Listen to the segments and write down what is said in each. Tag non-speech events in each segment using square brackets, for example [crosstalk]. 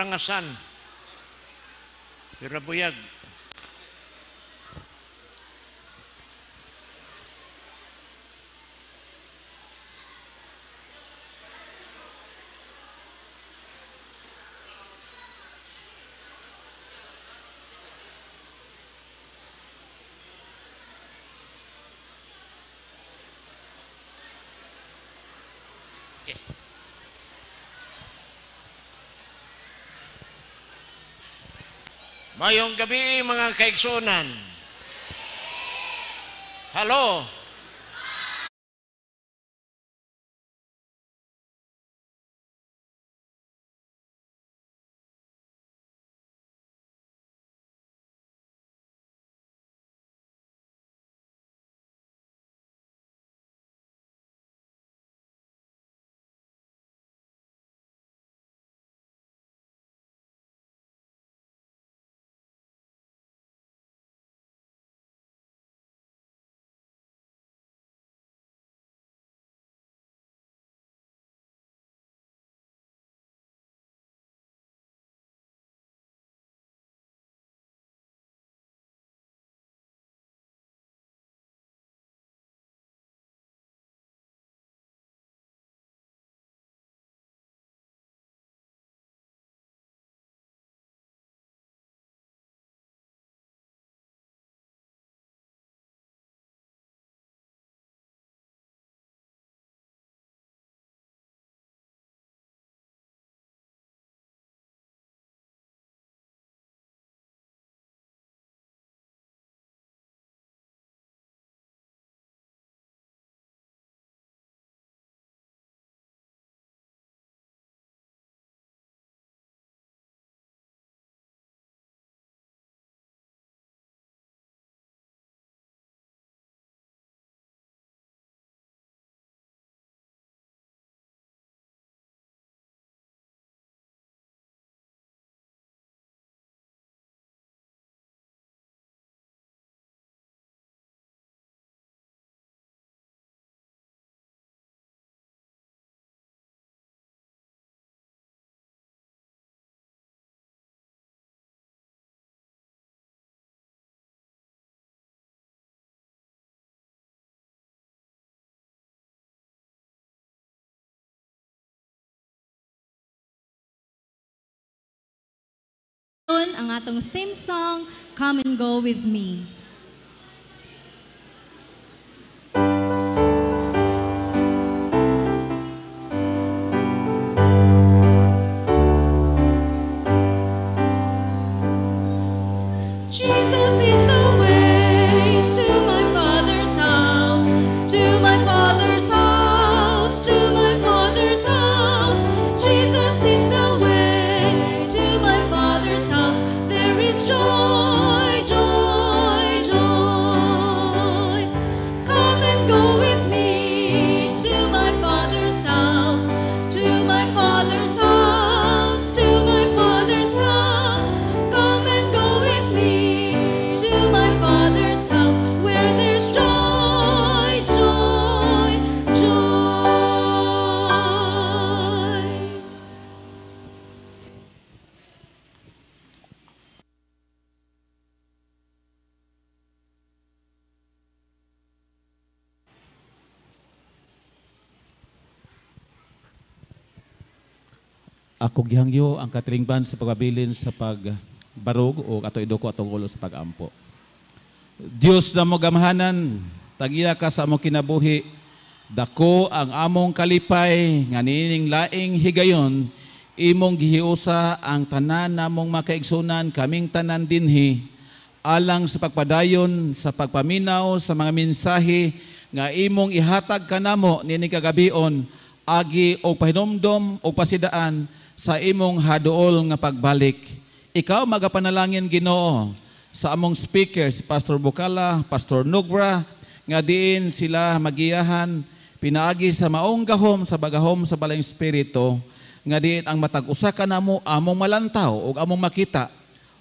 Tangasan, Hirabuyag, Mayong gabi mga kaiksunan. Hello? ang atong theme song, Come and Go With Me. Ako gihangyo ang catering ban sa pagbabilin sa pagbarog o ato idoko atong ulo sa pagampo. Dios na mo gamhanan, tagiya ka sa among kinabuhi. Dako ang among kalipay nga nining laing higayon imong gihiusa ang tanan mong makaigsunan kaming tanan dinhi alang sa pagpadayon sa pagpaminaw sa mga mensahe nga imong ihatag kanamo nining kagabion agi og pahinomdom og pasidaan sa imong hadool nga pagbalik. Ikaw magapanalangin Ginoo sa among speakers, Pastor Bukala, Pastor Nugra, nga diin sila magiyahan pinaagi sa maong gahom sa bagahom sa balang espiritu nga diin ang matag usa ka namo among malantaw ug among makita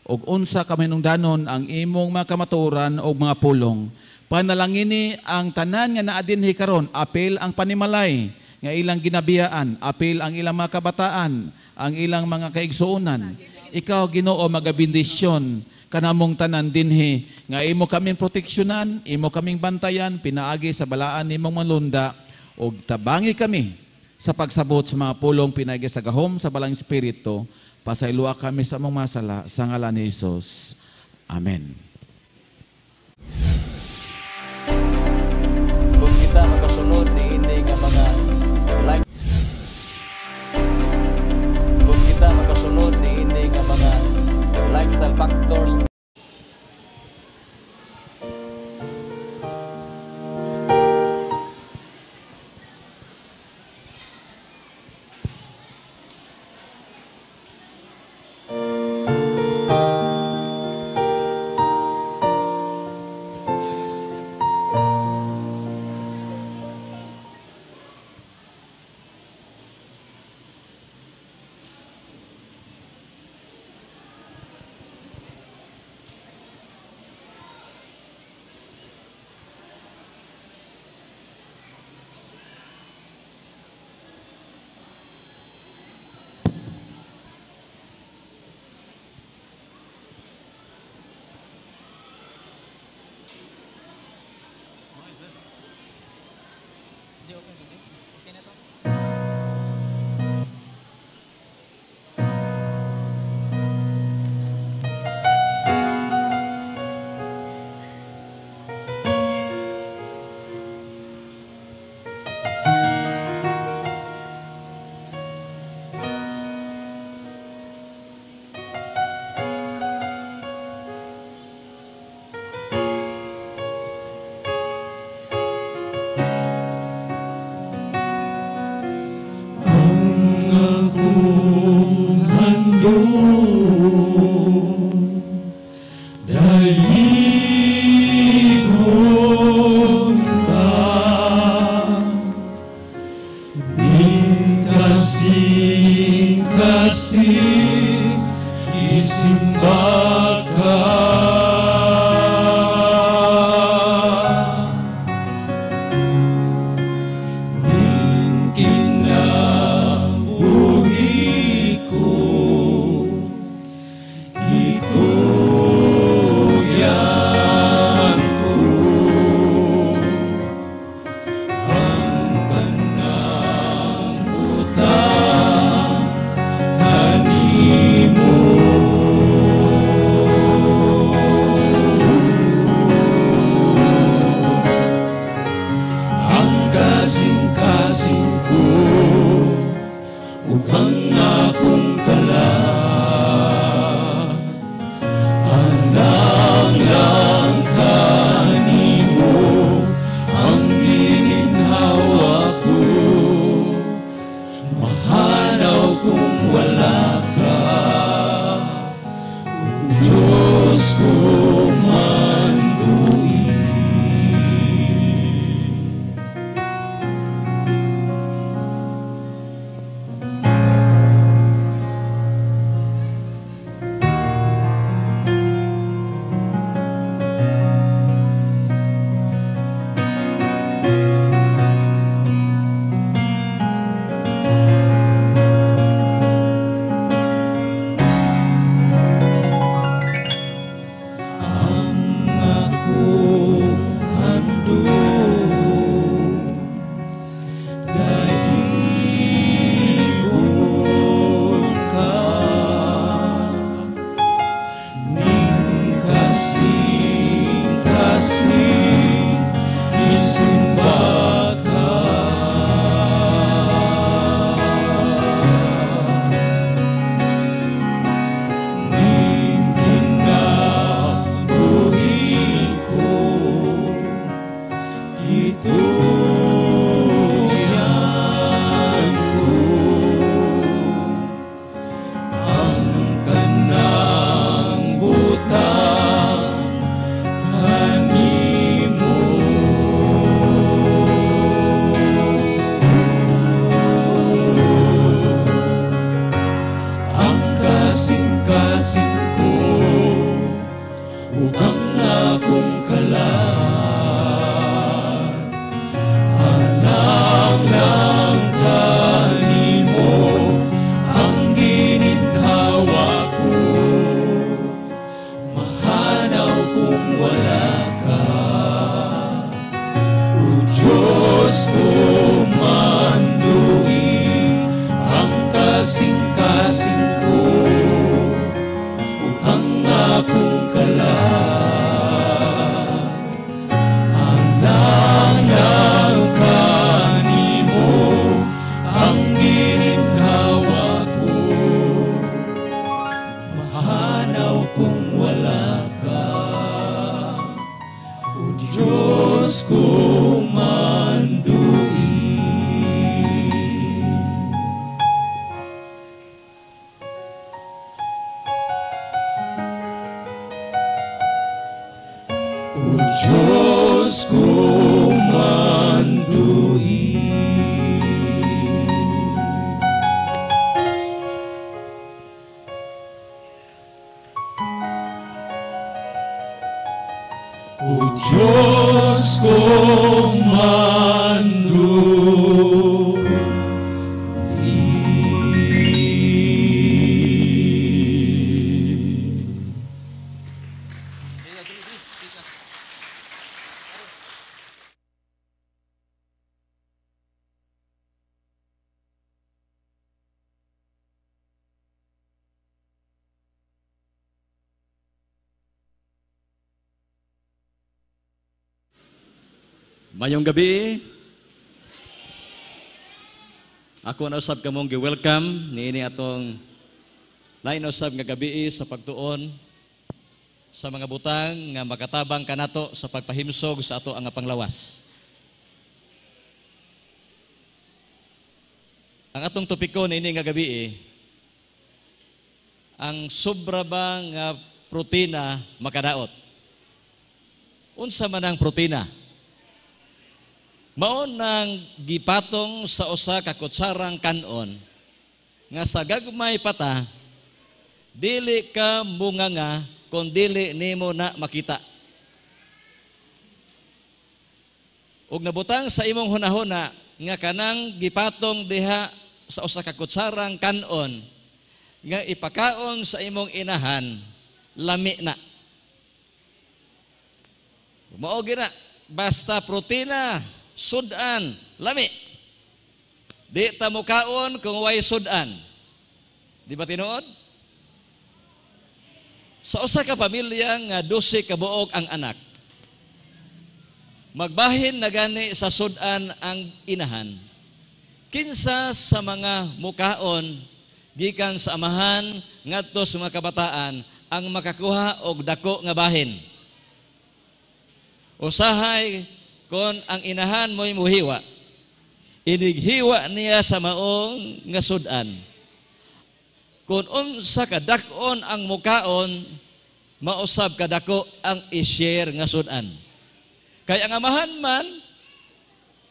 ug unsa ka mahinungdanon ang imong mga kamaturan ug mga pulong. Panalangini ang tanan nga naa dinhi karon apil ang panimalay nga ilang ginabiyaan, apil ang ilang mga kabataan, ang ilang mga kaigsuunan. Ikaw, Ginoo, magabindisyon kanamong tanan dinhi nga imo kaming proteksyonan, imo kaming bantayan pinaagi sa balaan nimong malunda ug tabangi kami sa pagsabot sa mga pulong pinaagi sa gahom sa balang espiritu pasayloa kami sa among masala sa ngalan ni Hesus. Amen. Mayong gabi. Ako na usab kamong gi-welcome niini atong lain usab nga gabi sa pagtuon sa mga butang nga makatabang kanato sa pagpahimsog sa ato ang panglawas. Ang atong topiko niini nga gabi eh, ang sobra ba nga protina makadaot? Unsa man ang protina? mao nang gipatong sa usa ka kutsarang kanon nga sa gagmay pata dili ka munganga kung dili nimo na makita ug nabutang sa imong hunahuna nga kanang gipatong diha sa usa ka kutsarang kanon nga ipakaon sa imong inahan lami na mao gina basta protina sudan, lami. Di ta mukaon kung way sudan. Di ba tinuod? Sa usa ka pamilya nga 12 kabuok ang anak. Magbahin na gani sa sudan ang inahan. Kinsa sa mga mukaon gikan sa amahan ngadto sa mga kabataan ang makakuha og dako nga bahin. Usahay Kon ang inahan mo'y muhiwa, inighiwa niya sa maong nga sudan. Kung unsa kadakon ang mukaon, mausab kadako ang ishare nga sudan. Kaya ang amahan man,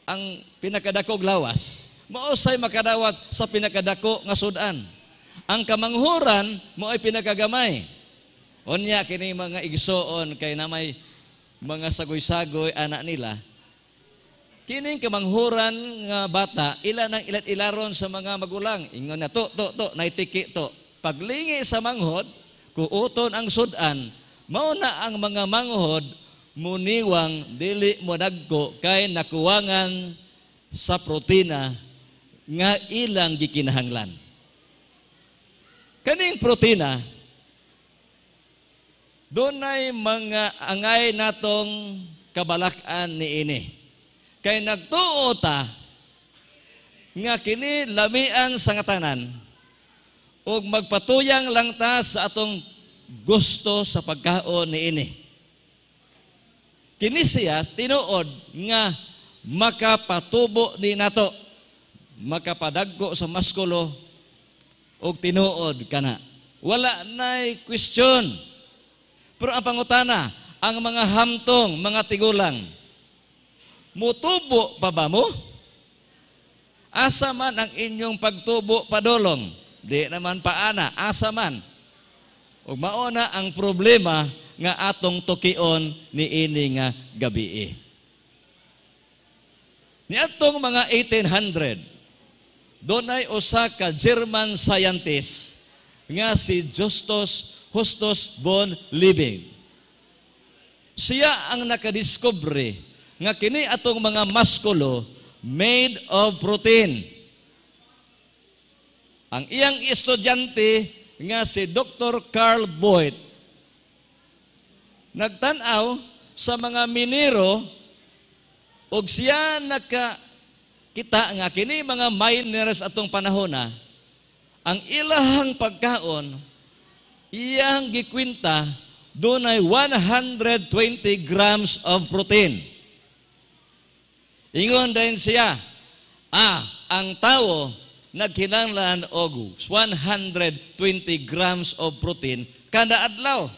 ang pinakadakog lawas, mausay makadawat sa pinakadako nga sudan. Ang kamanghuran mo ay pinakagamay. Unya kini mga igsoon kay namay mga sagoy-sagoy anak nila, kining kamanghuran nga bata, ila nang ilat ilaron sa mga magulang. Ingon na to, to, to, naitiki to. Paglingi sa manghod, kuuton ang sudan, mao na ang mga manghod, muniwang dili mo nagko kay nakuwangan sa protina nga ilang gikinahanglan. Kaning protina, Dunay mga angay natong kabalakan ni ini. Kay nagtuo ta nga kini lamian sa ngatanan ug magpatuyang lang ta sa atong gusto sa pagkaon ni ini. Kini siya tinuod nga makapatubo ni nato, makapadaggo sa maskulo ug tinuod kana. Wala nay question pero ang pangutana, ang mga hamtong, mga tigulang, mutubo pa ba mo? Asa man ang inyong pagtubo padulong, di naman paana, asa man. Ug mauna ang problema nga atong tukion niini nga gabi. E. Ni atong mga 1800, doon ay usa ka German scientist nga si Justus Justus von Living. Siya ang nakadiskubre nga kini atong mga maskulo made of protein. Ang iyang estudyante nga si Dr. Carl Boyd nagtanaw sa mga minero og siya naka kita nga kini mga miners atong panahon ang ilahang pagkaon iyang gikwinta, doon ay 120 grams of protein. Ingon din siya, ah, ang tao nagkinanglan og 120 grams of protein kada adlaw.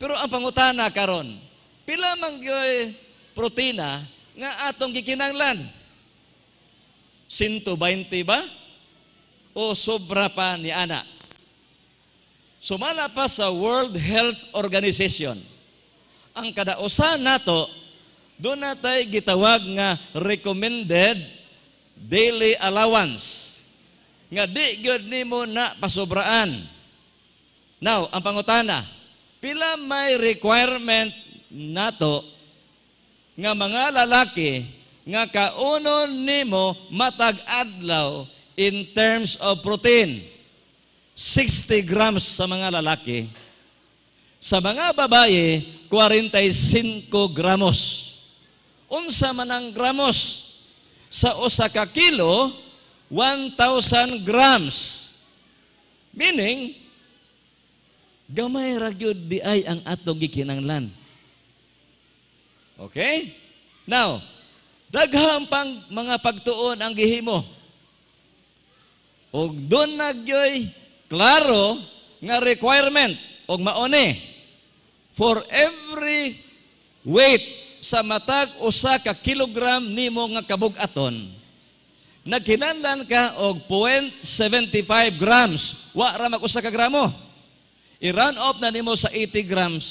Pero ang pangutana karon, pila mang gyoy protina nga atong gikinanglan? 120 ba? o sobra pa ni Ana. Sumala pa sa World Health Organization. Ang kadausan nato, doon natay gitawag nga recommended daily allowance. Nga di gyud nimo na pasobraan. Now, ang pangutana, pila may requirement nato nga mga lalaki nga kaunon nimo matag adlaw in terms of protein, 60 grams sa mga lalaki. Sa mga babae, 45 gramos. Unsa man ang gramos? Sa usa ka kilo, 1,000 grams. Meaning, gamay ra di ay ang atong gikinanglan. Okay? Now, daghang pang mga pagtuon ang gihimo. Og doon nagyoy klaro nga requirement og maone for every weight sa matag usa ka kilogram nimo nga kabug-aton nagkinanlan ka og 0.75 grams wa ra mag usa ka gramo i-round off na nimo sa 80 grams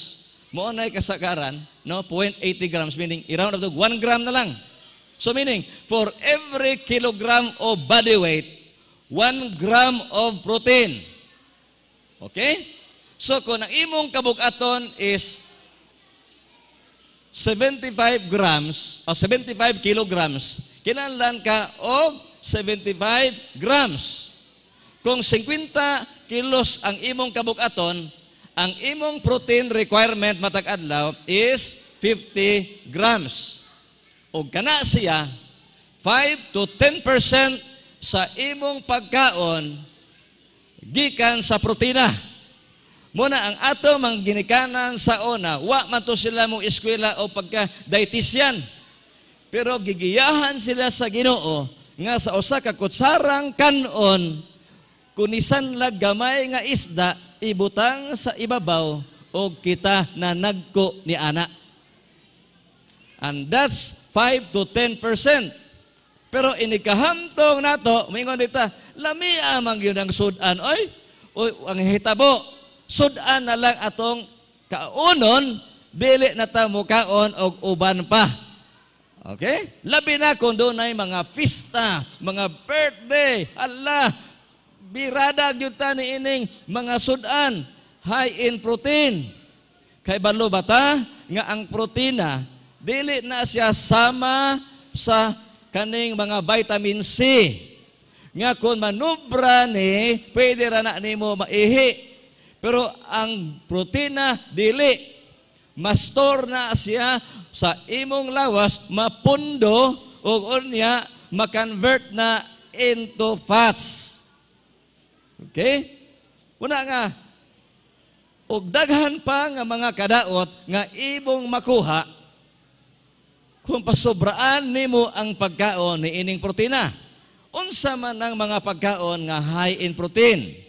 mo nay kasakaran no 0.80 grams meaning i-round off to 1 gram na lang so meaning for every kilogram of body weight 1 gram of protein. Okay? So kung ang imong kabukaton is 75 grams o 75 kilograms, kinahanglan ka og 75 grams. Kung 50 kilos ang imong kabukaton, ang imong protein requirement matag adlaw is 50 grams. O kana siya 5 to 10% sa imong pagkaon gikan sa protina. Muna ang ato mang ginikanan sa una, wa man to sila mo eskwela o pagka dietitian. Pero gigiyahan sila sa Ginoo nga sa usa ka kutsarang kanon kunisan lag gamay nga isda ibutang sa ibabaw og kita na nagko ni ana. And that's 5 to 10%. Pero inikahamtong nato, mingon dita, lami amang yun ang sudan. Oy, oy ang hitabo, sudan na lang atong kaunon, dili na ta mukaon og uban pa. Okay? Labi na kung doon ay mga pista, mga birthday, Allah, birada gyud ni ining mga sudan, high in protein. Kay balo bata nga ang protina dili na siya sama sa kaning mga vitamin C nga kung manubra ni pwede ra na nimo maihi pero ang protina dili mastor na siya sa imong lawas mapundo ug unya makonvert na into fats. Okay? Una nga, ug daghan pa nga mga kadaot nga ibong makuha kung pasobraan nimo ang pagkaon ni ining protina. Unsa man ang mga pagkaon nga high in protein.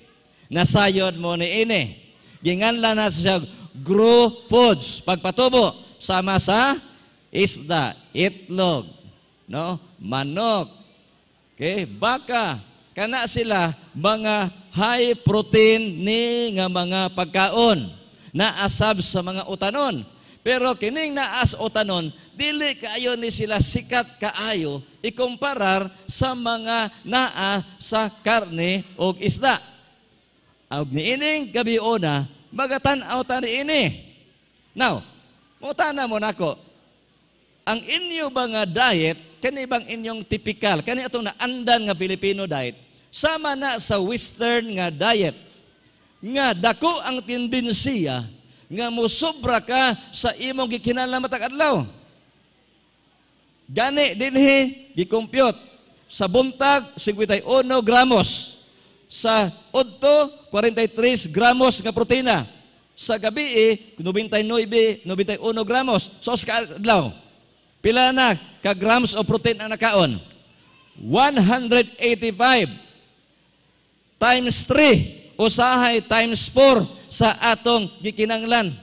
na sayod mo ni ini. Ginganla na sa grow foods, pagpatubo, sama sa isda, itlog, no? manok, okay? baka, kana sila mga high protein ni nga mga pagkaon na asab sa mga utanon pero kining naas o tanon, dili kaayo ni sila sikat kaayo ikomparar sa mga naa sa karne o isda. Ag niining gabi una, magatan-aw ta niini. Now, mutana mo nako, ang inyo ba nga diet, kani bang inyong typical, kani atong naandan nga Filipino diet, sama na sa western nga diet, nga dako ang tendensiya nga mo musobra ka sa imong gikinahanglan matag adlaw. Gani dinhi gikompyut sa buntag 51 gramos sa udto 43 gramos nga protina sa gabi 99 eh, 91 gramos so sa adlaw pila na ka grams of protein ang nakaon 185 times 3 usahay times 4 sa atong gikinanglan.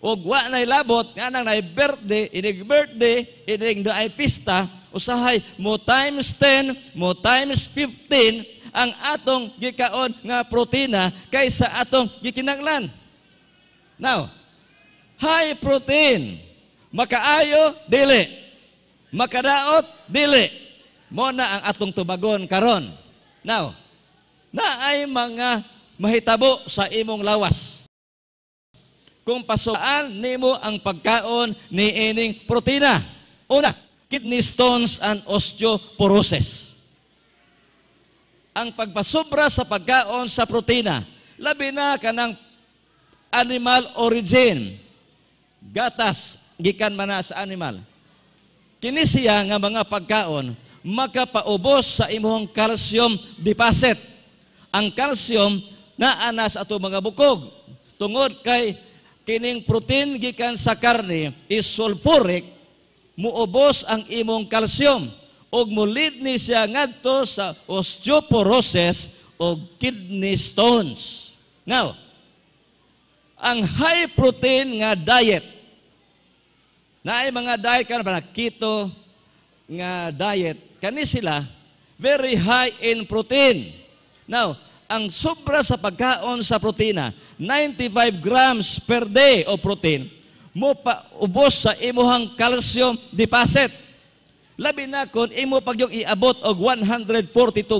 Og wa nay labot nga nang nay birthday, inig birthday, inig naay pista, usahay mo times 10, mo times 15 ang atong gikaon nga protina kaysa atong gikinanglan. Now, high protein makaayo dili makadaot dili mo na ang atong tubagon karon now naay mga mahitabo sa imong lawas. Kung pasukaan nimo ang pagkaon ni ining protina. Una, kidney stones and osteoporosis. Ang pagpasobra sa pagkaon sa protina, labi na kanang animal origin, gatas, gikan man sa animal. Kini siya nga mga pagkaon, makapaubos sa imong calcium deposit. Ang calcium na anas ato mga bukog. Tungod kay kining protein gikan sa karne is sulfuric, muubos ang imong kalsyum ug mulid ni siya ngadto sa osteoporosis o kidney stones. Now, ang high protein nga diet, na ay mga diet ka na keto nga diet, kani sila very high in protein. Now, ang sobra sa pagkaon sa protina, 95 grams per day o protein, mo pa ubos sa imuhang calcium deposit. Labi na kun imo pagyog iabot og 142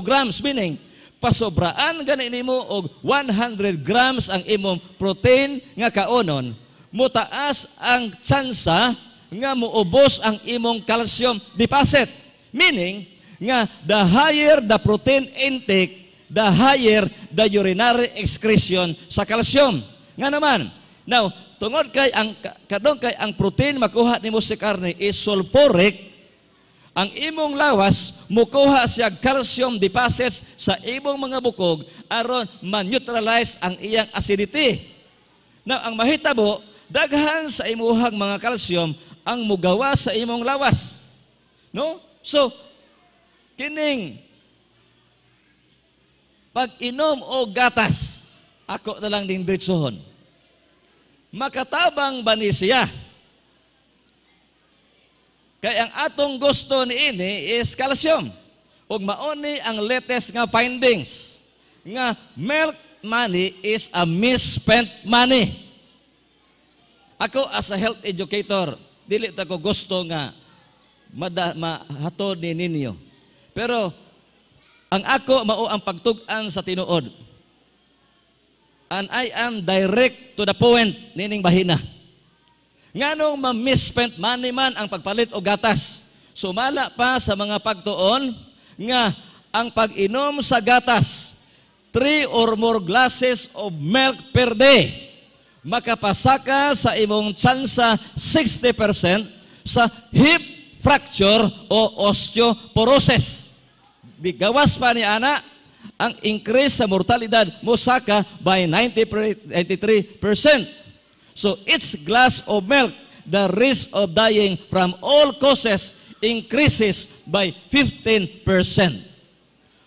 grams meaning pasobraan gani nimo og 100 grams ang imong protein nga kaonon motaas ang tsansa nga muubos ang imong calcium deposit meaning nga the higher the protein intake the higher the urinary excretion sa calcium. Nga naman, now, tungod kay ang kadong kay ang protein makuha nimo sa si karne is sulfuric, ang imong lawas mukuha siya calcium deposits sa imong mga bukog aron ma-neutralize ang iyang acidity. Now, ang mahitabo, daghan sa imuhang mga calcium ang mugawa sa imong lawas. No? So, kining pag inom o gatas, ako na lang ding diretsohon. Makatabang ba ni siya? Kaya ang atong gusto ni ini is calcium. Ug maoni ang latest nga findings nga milk money is a misspent money. Ako as a health educator, dili ta ko gusto nga mahatod ni ninyo. Pero ang ako mao ang pagtugan sa tinuod. And I am direct to the point nining bahina. Nganong ma-misspent money man ang pagpalit o gatas. Sumala pa sa mga pagtuon nga ang pag-inom sa gatas three or more glasses of milk per day makapasaka sa imong tsansa 60% sa hip fracture o osteoporosis gigawas pa ni ana ang increase sa mortalidad mo saka by 90, 93%. So it's glass of milk, the risk of dying from all causes increases by 15%.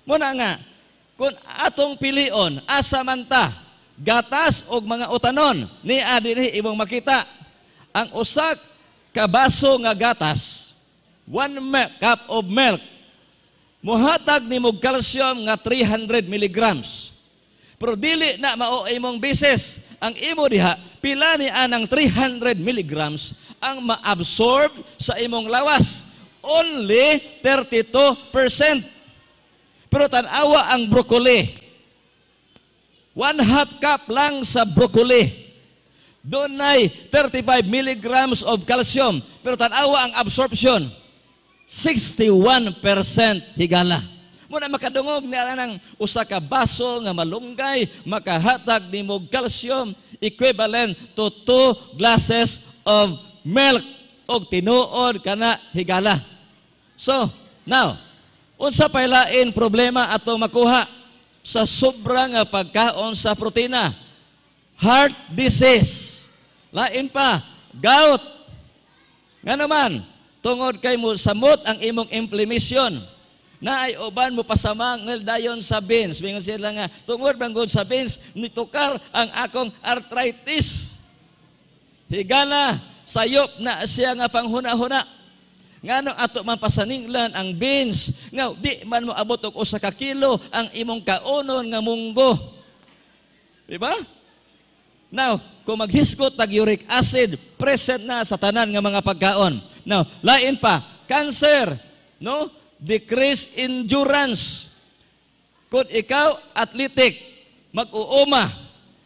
Muna nga, kung atong pilion, asa man gatas og mga utanon, ni adini imong makita, ang usak kabaso nga gatas, one cup of milk, Muhatag mo calcium nga 300 milligrams. Pero dili na mao imong bisis ang imo diha pila ni anang 300 milligrams ang maabsorb sa imong lawas. Only 32%. Pero tanawa ang broccoli. One half cup lang sa broccoli. Doon ay 35 milligrams of calcium. Pero tanawa ang absorption. 61% higala. Muna makadungog na ng usa ka baso nga malunggay makahatag ni nimo calcium equivalent to 2 glasses of milk og tinuod kana higala. So, now, unsa pa lain problema ato makuha sa sobra nga pagkaon sa protina? Heart disease. Lain pa, gout. Nga naman, tungod kay mo samot ang imong inflammation na ay uban mo pasama ng dayon sa beans. Bingon sila nga, tungod banggod sa beans, nitukar ang akong arthritis. Higala, sayop na siya nga panghuna-huna. Ngano ato mapasaninglan ang beans, nga di man mo abot og usa ka kilo ang imong kaonon nga munggo. Di ba? Now, kung maghisgot tag uric acid, present na sa tanan nga mga pagkaon. Now, lain pa, cancer, no? Decrease endurance. Kung ikaw athletic, mag-uuma,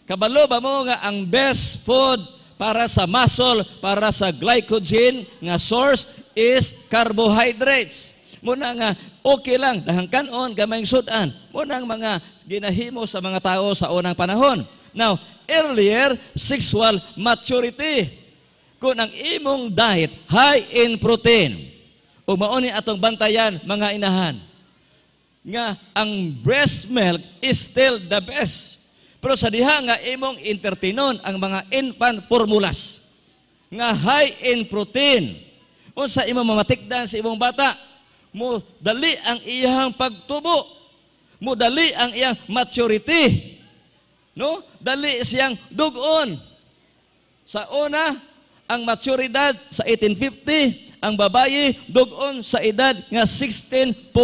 kabalo ba mo nga ang best food para sa muscle, para sa glycogen nga source is carbohydrates. Muna nga, okay lang, dahang kanon, gamayng sudan. Muna ang mga ginahimo sa mga tao sa unang panahon. Now, earlier sexual maturity. Kung ang imong diet high in protein, o mauni atong bantayan mga inahan, nga ang breast milk is still the best. Pero sa diha nga imong intertinon ang mga infant formulas nga high in protein. Unsa imong mamatikdan sa imong bata, mo dali ang iyang pagtubo, mo dali ang iyang maturity. No? Dali siyang dugon. Sa una, ang maturidad sa 1850, ang babae dugon sa edad nga 16.3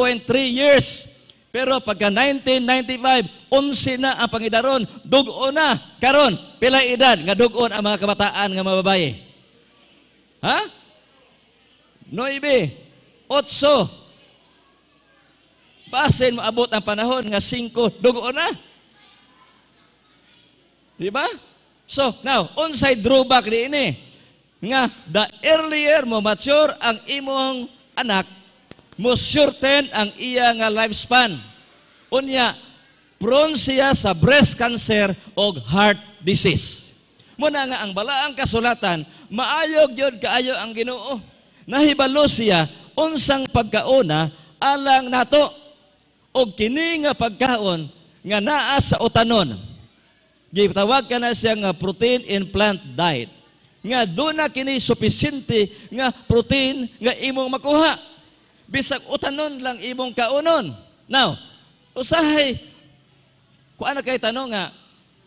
years. Pero pagka 1995, 11 na ang pangidaron, dugon na. Karon, pila edad nga dugon ang mga kabataan nga mga babae? Ha? 9, 8. Basin maabot ang panahon nga 5 dugon na. Di ba? So, now, unsay drawback di ini? Nga, the earlier mo mature ang imong anak, mo shorten ang iya nga lifespan. Unya, prone siya sa breast cancer o heart disease. Muna nga ang balaang kasulatan, maayog yun kaayo ang ginoo. Nahibalo siya, unsang pagkauna, alang nato. O kini nga pagkaon, nga naa sa utanon Gitawag ka na siya nga protein in plant diet. Nga doon na kini supisinti nga protein nga imong makuha. Bisag utanon lang imong kaunon. Now, usahay, kung ano kay tanong nga,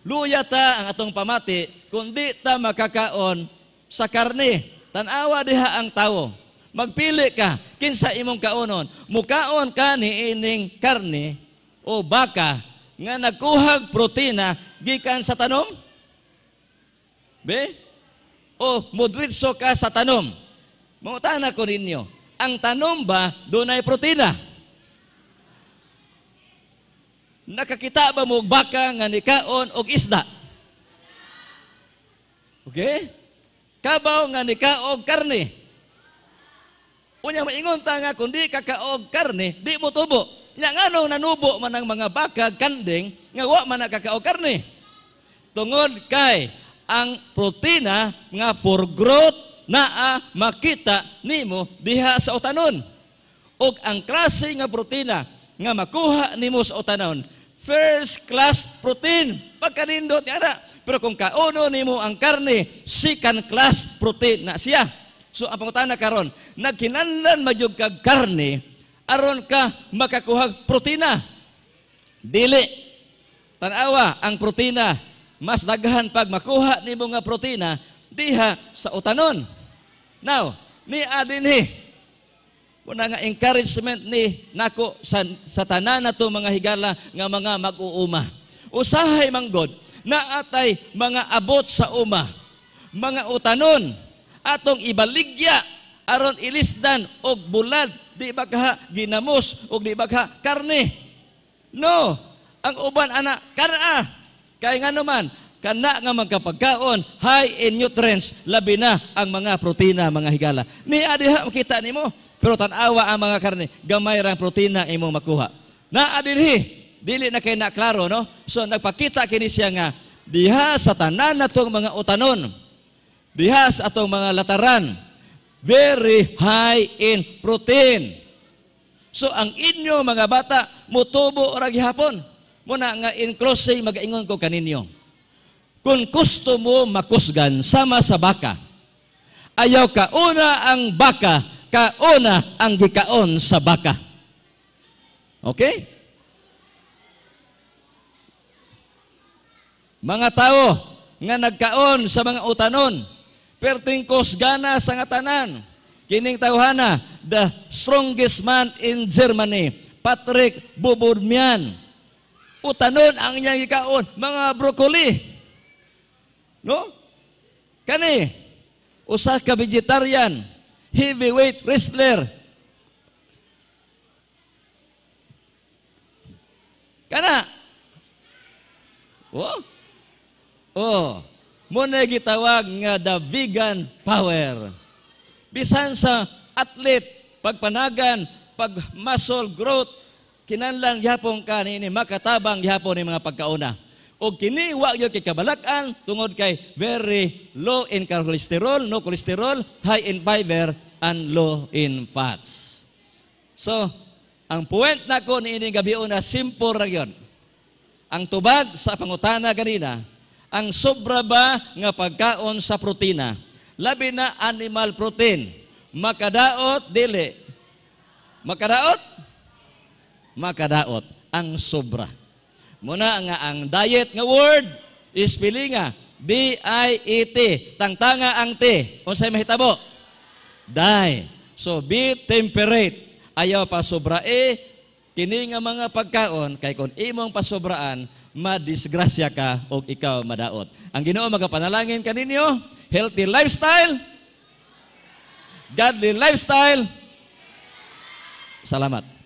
luya ta ang atong pamati, kundi ta makakaon sa karne. Tanawa diha ang tao. Magpili ka, kinsa imong kaunon. Mukaon ka ni ining karne o baka nga nagkuhag protina gikan sa tanom? Be? O mudritso ka sa tanom? Mangutana ko ninyo, ang tanom ba dunay protina? Nakakita ba mo baka nga nikaon og isda? Okay? Kabaw nga nikaog karne. Unya maingon ta nga kundi kakaog karne, di mo tubo. Nya ngano nanubo man ang mga baka kanding nga wa man nakakao karne. Tungod kay ang protina nga for growth naa makita nimo diha sa utanon. Og ang klase nga protina nga makuha nimo sa utanon, first class protein. Pagkanindot niya na. Pero kung kauno nimo ang karne, second class protein na siya. So ang pangutana karon, nagkinanlan madyog kag karne aron ka makakuha protina. Dili. Tanawa, ang protina, mas daghan pag makuha ni mga protina, diha sa utanon. Now, ni adinhi, Muna nga encouragement ni nako sa, sa tanan na to, mga higala nga mga mag-uuma. Usahay manggod na atay mga abot sa uma, mga utanon, atong ibaligya aron ilisdan og bulad di bagha ginamos ug di bagha karne. No, ang uban ana kara! Kay nga naman, kana nga magkapagkaon high in nutrients labi na ang mga protina mga higala ni adiha makita nimo pero tanawa ang mga karne gamay ra protina imong makuha na adirhi dili na kay klaro, no so nagpakita kini siya nga diha sa tanan natong mga utanon diha sa atong mga lataran very high in protein. So ang inyo mga bata mutubo ra gihapon. Muna nga in closing mag-ingon ko kaninyo. Kung gusto mo makusgan sama sa baka, ayaw ka una ang baka, kauna ang gikaon sa baka. Okay? Mga tao nga nagkaon sa mga utanon, pertingkos gana sa nga tanan. Kining tawhana, the strongest man in Germany, Patrick Buburmian. Utanon ang iyang ikaon, mga broccoli. No? Kani, usa ka vegetarian, heavyweight wrestler. Kana. Oh. Oh mo na gitawag nga the vegan power. Bisan sa atlet, pagpanagan, pag muscle growth, kinanlan yapon ka ni makatabang yapon ni mga pagkauna. O kiniwa yo kay kabalakan tungod kay very low in cholesterol, no cholesterol, high in fiber and low in fats. So, ang point ko ni ini gabi una simple ra yon. Ang tubag sa pangutana ganina, ang sobra ba nga pagkaon sa protina, labi na animal protein, makadaot dili. Makadaot? Makadaot ang sobra. Muna nga ang diet nga word is pilinga D I E T. Tangtanga ang T. Unsay mahitabo? Die. So be temperate. Ayaw pa sobra eh. kini nga mga pagkaon kay kon imong pasobraan madisgrasya ka o ikaw madaot. Ang ginoo magapanalangin kaninyo, healthy lifestyle, godly lifestyle. Salamat.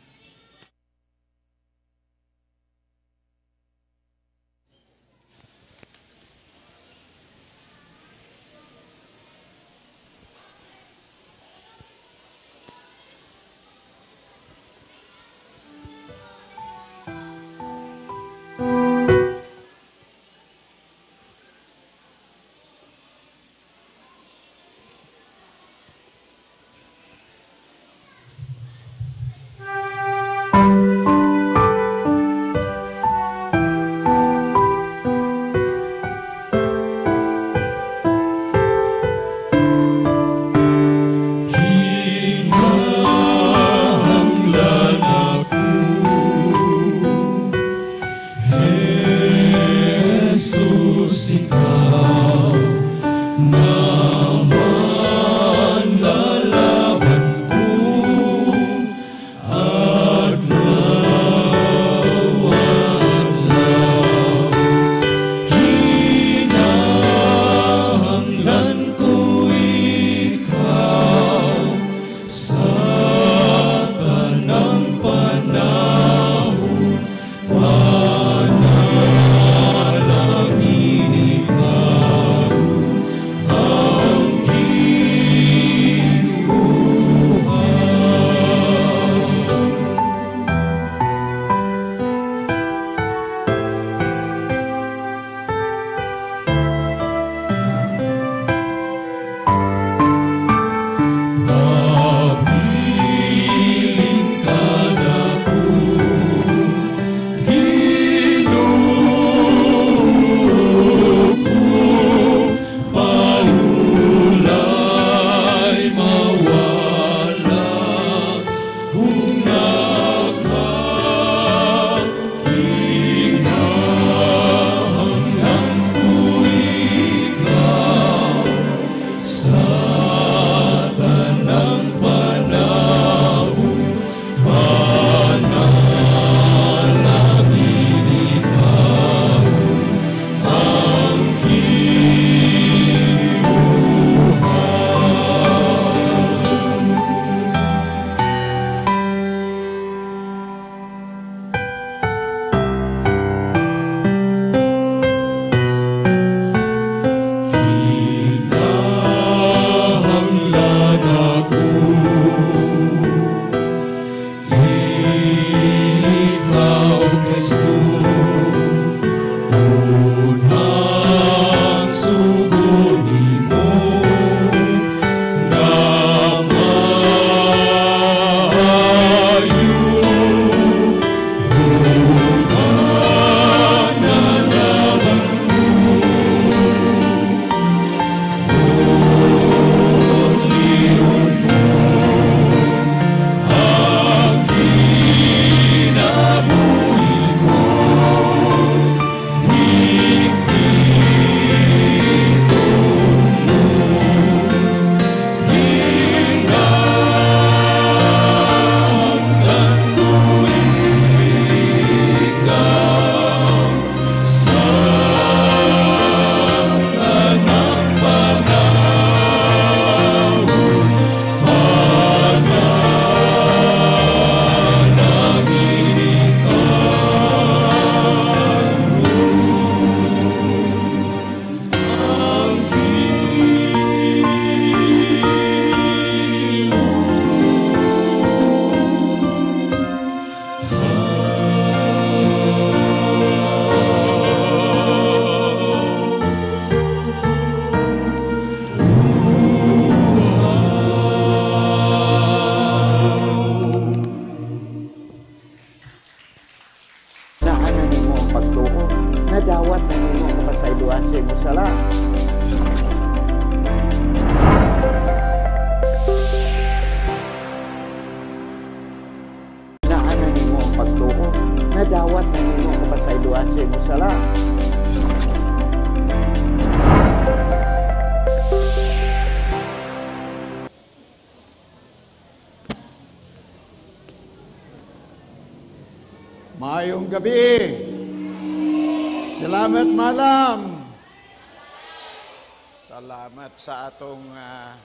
atong uh, ah,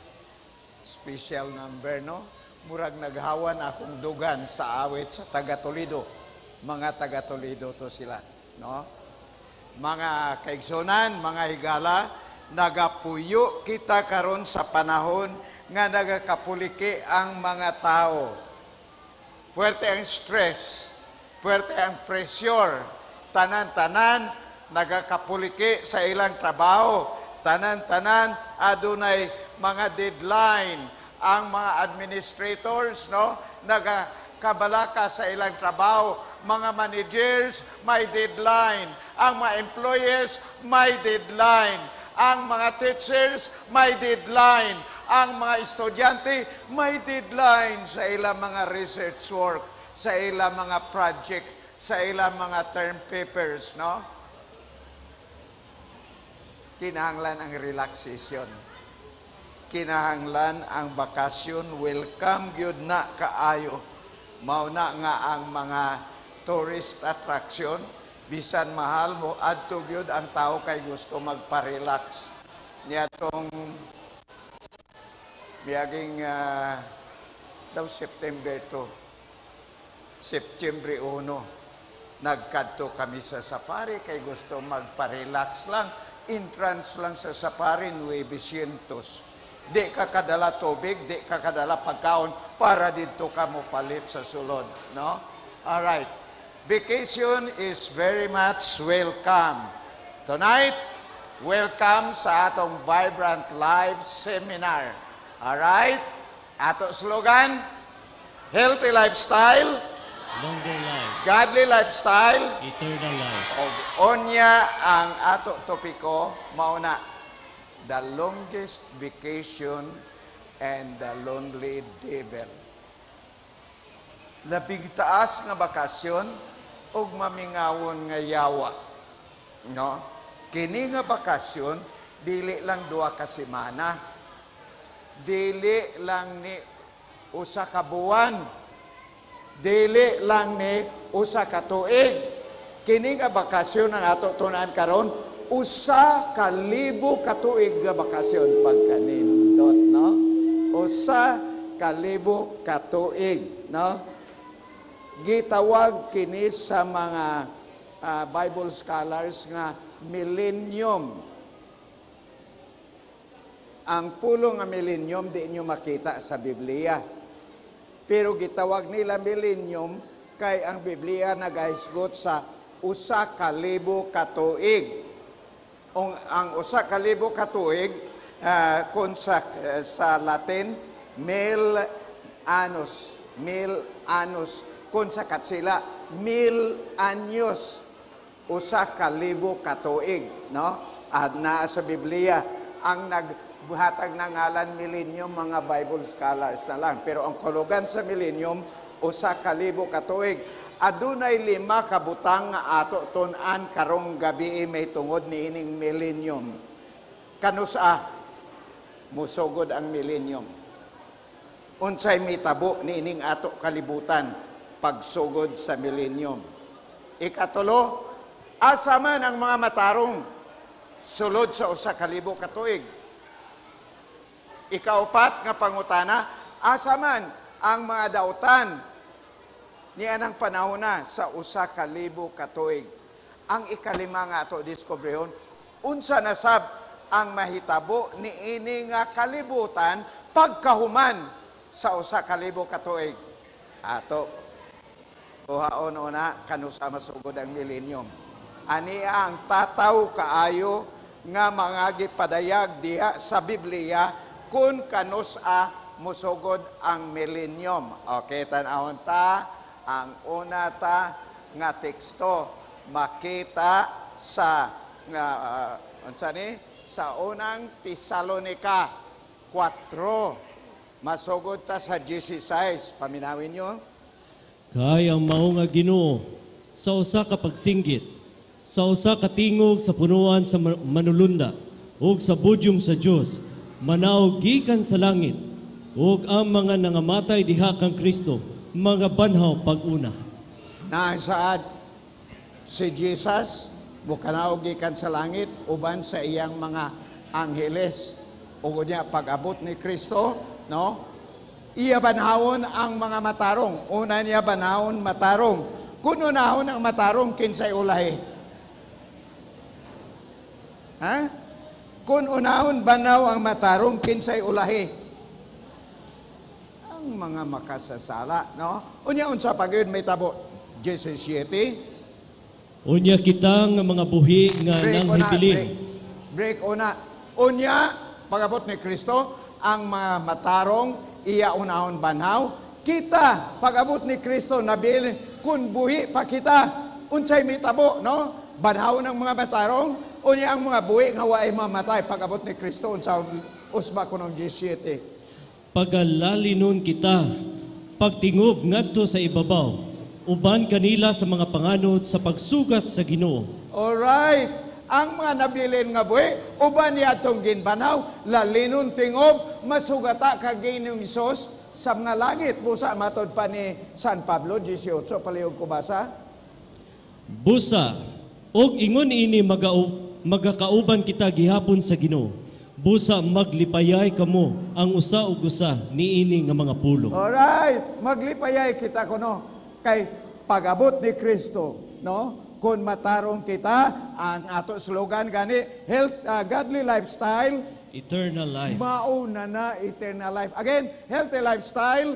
special number, no? Murag naghawan akong dugan sa awit sa taga tolido Mga taga tolido to sila, no? Mga kaigsonan, mga higala, nagapuyo kita karon sa panahon nga nagakapuliki ang mga tao. Puwerte ang stress, puwerte ang pressure, tanan-tanan nagakapuliki sa ilang trabaho, tanan-tanan adunay mga deadline ang mga administrators no nagakabalaka sa ilang trabaho mga managers may deadline ang mga employees may deadline ang mga teachers may deadline ang mga estudyante may deadline sa ilang mga research work sa ilang mga projects sa ilang mga term papers no Kinahanglan ang relaxation. Kinahanglan ang bakasyon. Welcome good na kaayo. Mao na nga ang mga tourist attraction bisan mahal mo to good ang tao kay gusto magpa-relax niatong miyaging uh, ah, daw September to September 1 nagkadto kami sa safari kay gusto magpa-relax lang entrance lang sa saparin, 900. Di ka kadala tubig, di ka kadala pagkaon para dito ka mo palit sa sulod. No? All right. Vacation is very much welcome. Tonight, welcome sa atong Vibrant Live Seminar. All right? Ato slogan, Healthy Lifestyle, Long day life. Godly lifestyle. Eternal life. O onya ang ato topiko mauna. The longest vacation and the lonely devil. Labing taas nga bakasyon ug mamingawon nga yawa. No? Kini nga bakasyon dili lang duha ka semana. Dili lang ni usa ka buwan Dili lang ni usa ka tuig. Kini nga bakasyon ang ato tunaan karon usa ka libo ka tuig nga bakasyon pagkanindot, no? Usa ka libo ka tuig, no? Gitawag kini sa mga uh, Bible scholars nga millennium ang pulong nga millennium di nyo makita sa Biblia. Pero gitawag nila millennium kay ang Biblia nagahisgot sa usa ka libo katuig. Ang, ang usa ka libo katuig uh, ah, kung sa, uh, sa Latin mil anos, mil anos kung sa katsila mil anyos usa ka libo katuig, no? At naa sa Biblia ang nag buhatag ng ngalan millennium mga Bible scholars na lang. Pero ang kulugan sa millennium, usa ka libo ka tuig. Adunay lima kabutang nga ato tunan karong gabi eh, may tungod ni ining millennium. Kanusa ah, musugod ang millennium. Unsay mitabo ni ining ato kalibutan pagsugod sa millennium. Ikatulo, asa man ang mga matarong sulod sa usa ka libo ka tuig Ikaupat nga pangutana, asaman ang mga dautan ni anang panahon na sa usa ka libo katuig. Ang ikalima nga ato diskubrehon, unsa nasab ang mahitabo ni ini nga kalibutan pagkahuman sa usa ka libo katuig. Ato kuhaon una kanusa masugod ang millennium. Ani ang tataw kaayo nga mga gipadayag diha sa Biblia kun kanus a musugod ang millennium. Okay, tanahon ta ang una ta nga teksto makita sa nga uh, unsa ni sa unang Tesalonica 4 masugod ta sa 16 paminawin nyo kay ang mao nga Ginoo sa usa ka pagsinggit sa usa ka tingog sa punuan sa manulunda ug sa budyom sa Dios manaog gikan sa langit ug ang mga nangamatay diha kang Kristo mga banhaw pag-una. Naasaad si Jesus mukanaog gikan sa langit uban sa iyang mga angheles ug unya pag ni Kristo no iya banhawon ang mga matarong una niya banhawon matarong kuno nahon ang matarong kinsay ulahi ha kung unahon banaw ang matarong kinsay ulahi. Ang mga makasasala, no? Unya unsa pagyon may tabo 17. Unya kita nga mga buhi nga break nang hibilin. Break, break una. Unya pagabot ni Kristo ang mga matarong iya unahon banaw kita pagabot ni Kristo nabil kun buhi pa kita unsay mitabo no banhaw ng mga matarong Unya ang mga buhi nga waay mamatay pagabot ni Kristo sa usba kuno 17. Pagalalinon kita pagtingob ngadto sa ibabaw uban kanila sa mga panganod sa pagsugat sa Ginoo. All right. Ang mga nabilin nga buhi, uban niya atong ginbanaw, lalinon tingob, masugata ka ginong Isos sa mga langit. Busa matod pa ni San Pablo, 18, palihog ko basa. Busa, og ingon ini magaw magakauban kita gihapon sa Ginoo. Busa maglipayay kamo ang usa ug usa niini nga mga pulong. All right, maglipayay kita kuno kay pagabot ni Kristo, no? Kung matarong kita ang ato slogan gani health uh, godly lifestyle eternal life. Mauna na eternal life. Again, healthy lifestyle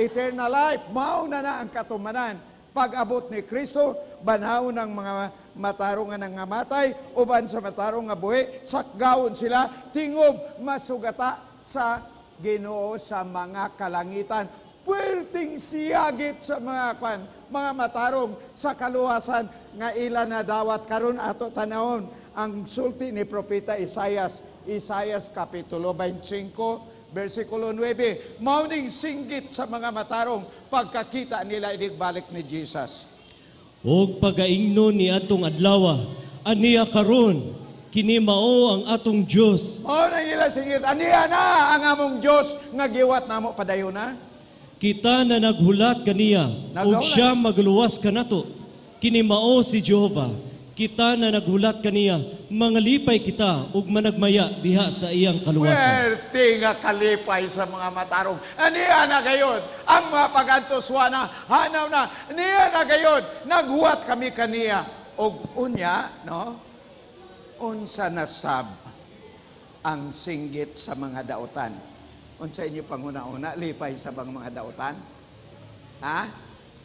eternal life. Mauna na ang katumanan. Pag-abot ni Kristo, banhaw ng mga matarong nga nangamatay, uban sa matarong nga buhi, sakgawon sila, tingob masugata sa ginoo sa mga kalangitan. Pwerting siyagit sa mga kwan, mga matarong sa kaluwasan nga ila na dawat karon ato tanahon ang sulti ni propeta Isayas Isayas kapitulo 25 versikulo 9 mauning singgit sa mga matarong pagkakita nila idigbalik ni Jesus Huwag pagaingno ni atong adlawa, aniya karon kinimao ang atong Dios. O na ila singit, aniya na ang among Dios nga giwat namo padayon na. Kita na naghulat kaniya, og siya magluwas kanato. Kini mao si Jehova kita na naghulat kaniya, mangalipay kita ug managmaya diha sa iyang kaluwasan. Pwerte nga kalipay sa mga matarong. Aniya na gayon, ang mga mapagantuswa na, hanaw na, niya na gayon, naghuwat kami kaniya. Ug unya, no? Unsa nasab ang singgit sa mga dautan. Unsa inyo panguna-una, lipay sa bang mga dautan? Ha?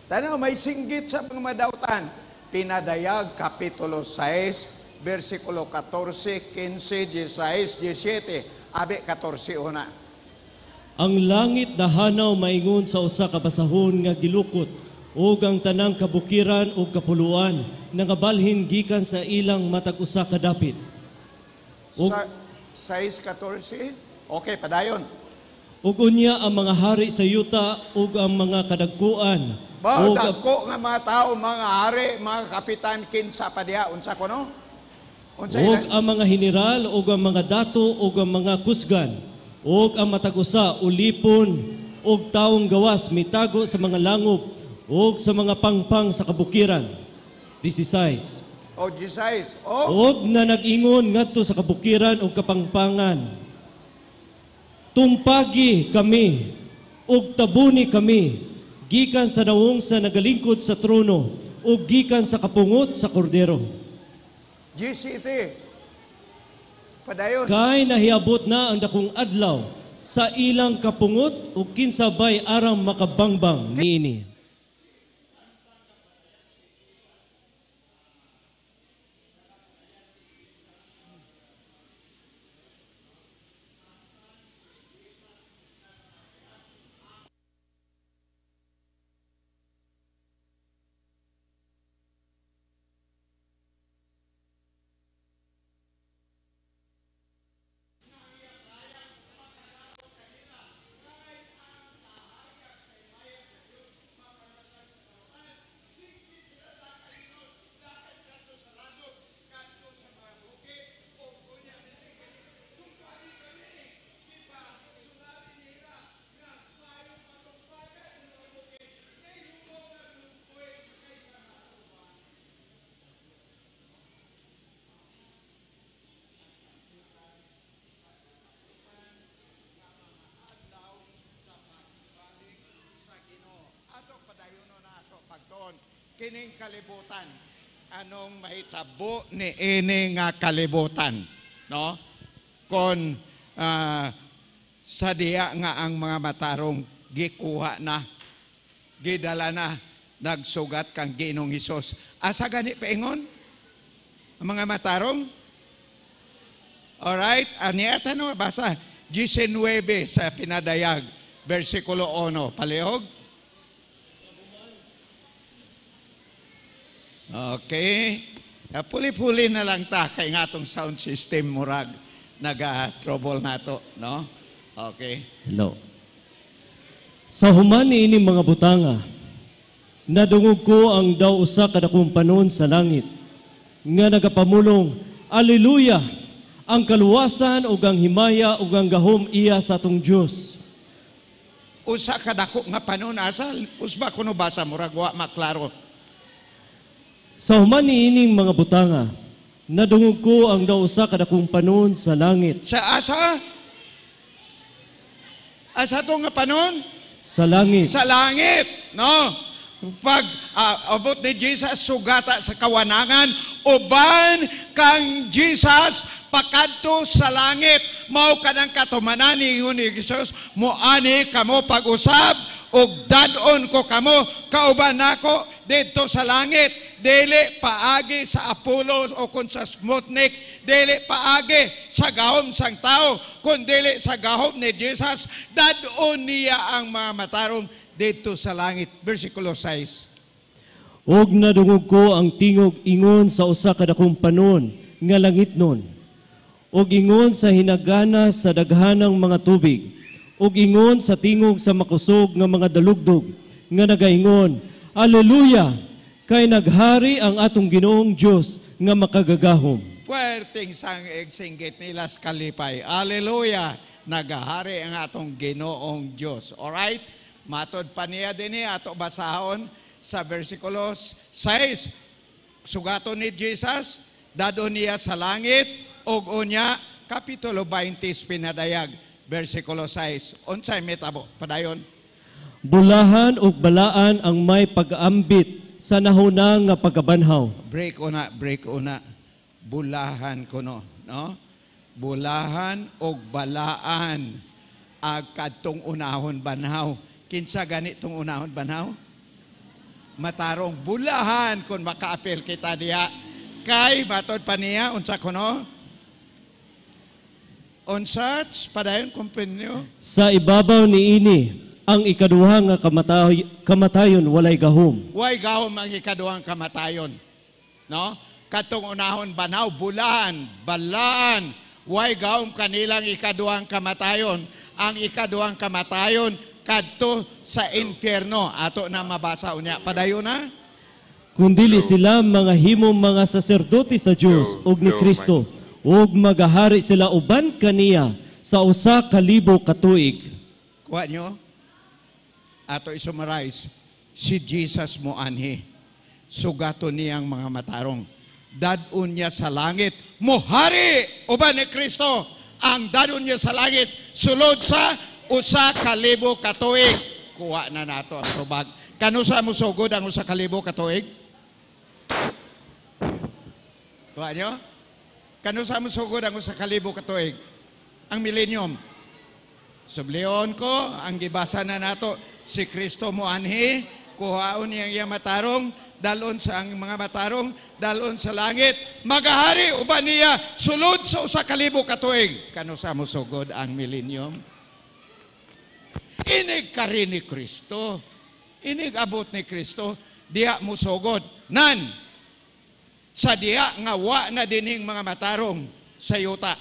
Tanaw, may singgit sa mga dautan Tinadayag, Kapitulo 6, versikulo 14, 15, 16, 17, abe 14 una. Ang langit dahanaw maingon sa usa ka basahon nga gilukot ug ang tanang kabukiran ug kapuluan nangabalhin gikan sa ilang matag usa ka dapit. Ug 6:14 Okay, padayon. Ugunya ang mga hari sa yuta ug ang mga kadagkuan ba, oh, dagko nga mga tao, mga hari, mga kapitan, kinsa pa diha, unsa ko no? Unsa og ang mga general, og ang mga dato, og ang mga kusgan, og ang matagusa, ulipon, og taong gawas, mitago sa mga langop, og sa mga pangpang sa kabukiran. 16. O 16. Og, og na nag-ingon to sa kabukiran og kapangpangan. Tumpagi kami, og tabuni kami, gikan sa nawong sa nagalingkod sa trono o gikan sa kapungot sa kordero. GCT. Padayon. Kay nahiabot na ang dakong adlaw sa ilang kapungot o kinsabay arang makabangbang niini. kining kalibutan. Anong mahitabo ni ini nga kalibutan? No? Kon uh, ah, sadya nga ang mga matarong gikuha na, gidala na, nagsugat kang ginong Hesus Asa gani paingon? Ang mga matarong? Alright? ata no basa 19 sa pinadayag, versikulo 1, palihog? Okay? Ah, puli-puli na lang ta kay nga tong sound system murag naga-trouble na to, no? Okay. Hello. Sa humani ini mga butanga, nadungog ko ang daw usa kada kumpanon sa langit nga nagapamulong, Aleluya! Ang kaluwasan ug ang himaya ug ang gahom iya sa atong Dios. Usa kadako nga panon asal, usba no basa murag wa maklaro sa human niining mga butanga, nadungog ko ang dausa kadakong panon sa langit. Sa asa? Asa to nga panon? Sa langit. Sa langit, no? Pag uh, abot ni Jesus sugata sa kawanangan, uban kang Jesus pakadto sa langit mao ka kanang katumanan ni Jesus mo ani kamo pag-usab og dadon ko kamo kauban nako didto sa langit dili paagi sa Apolos o kon sa Smutnik, dili paagi sa gahom sang tao, kun dili sa gahom ni Jesus, dadon niya ang mga matarong dito sa langit. Versikulo 6. Og nadungog ko ang tingog ingon sa usa ka dakong panon nga langit nun. Og ingon sa hinagana sa daghanang mga tubig. Og ingon sa tingog sa makusog nga mga dalugdog nga nagaingon, Alleluia! kay naghari ang atong ginoong Diyos nga makagagahom. Puwerteng sang egsinggit ni Las kalipay. Hallelujah! Naghari ang atong ginoong Diyos. Alright? Matod pa niya din niya ato basahon sa versikulo 6. Sugato ni Jesus, dado niya sa langit, og unya, kapitulo 20 pinadayag, versikulo 6. Unsay metabo, padayon. Bulahan ug balaan ang may pag-ambit sa nahunang nga pagabanhaw. Break una, break una. Bulahan ko no, no? Bulahan o balaan agkadtong unahon banhaw. Kinsa ganitong unahon banhaw? Matarong bulahan kung makaapil kita diha. Kay batod pa niya, unsa ko no? On such, padayon kumpinyo. Sa ibabaw ni ini, ang ikaduhang nga kamatayon, walay gahom. Walay gahom ang ikaduhang kamatayon. No? Katong unahon banaw, bulaan, balaan, walay gahom kanilang ikaduhang kamatayon. Ang ikaduhang kamatayon kadto sa inferno. Ato na mabasa unya. Padayo na? Kundili sila mga himong mga saserdote sa Dios ug ni Kristo, ug magahari sila uban kaniya sa usa ka libo ka tuig. Kuha nyo? ato isummarize, si Jesus mo anhi. Sugato niyang mga matarong. Dadun niya sa langit. Muhari! Uban ni Kristo, ang dadun niya sa langit. Sulod sa usa ka libo ka tuig Kuha na nato ang tubag. Kanusa mo sugod ang usa ka katuig? Kuha nyo? Kanusa mo sugod ang usa ka libo ka tuig Ang millennium. Subliyon ko, ang gibasa na nato, si Kristo mo anhi, kuhaon niyang iya matarong, dalon sa ang mga matarong, dalon sa langit, magahari uban niya sulod sa usa ka libo tuig. Kano sa mo sugod ang millennium? Inig ka rin ni Kristo. Inig abot ni Kristo, diha mo sugod. Nan, sa diha nga wa na dining mga matarong sa yuta.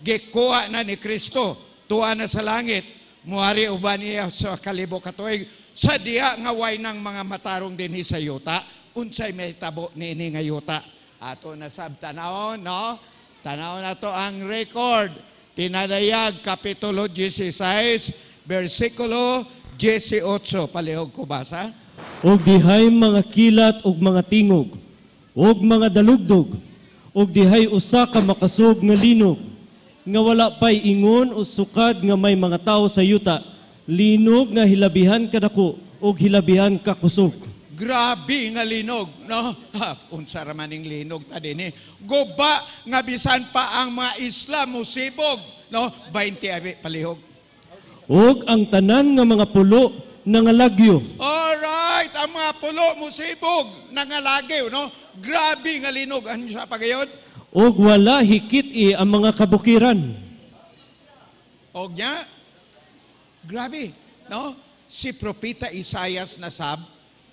Gikuha na ni Kristo, tuwa na sa langit, Muari uban iya sa kalibo katuig sa diya nga way ng mga matarong dinhi sa yuta unsay may tabo ni ini nga yuta. Ato na sab tanawon no? Tanawon nato ang record. Tinadayag kapitulo 16 Versikulo 18 palihog ko basa. Og dihay mga kilat og mga tingog og mga dalugdog og dihay usa ka makasog nga linog nga wala pa'y ingon o sukad nga may mga tao sa yuta, linog nga hilabihan kadako o hilabihan kakusog. Grabe nga linog, no? Ha, unsa ra maning linog ta dinhi. Eh. Guba nga bisan pa ang mga isla musibog, no? 20 abi palihog. Og ang tanan nga mga pulo nangalagyo. All right, ang mga pulo musibog nangalagyo, no? Grabe nga linog. Ano sa pagayon? og wala hikit i ang mga kabukiran. Og niya, grabe, no? Si Propeta Isayas nasab,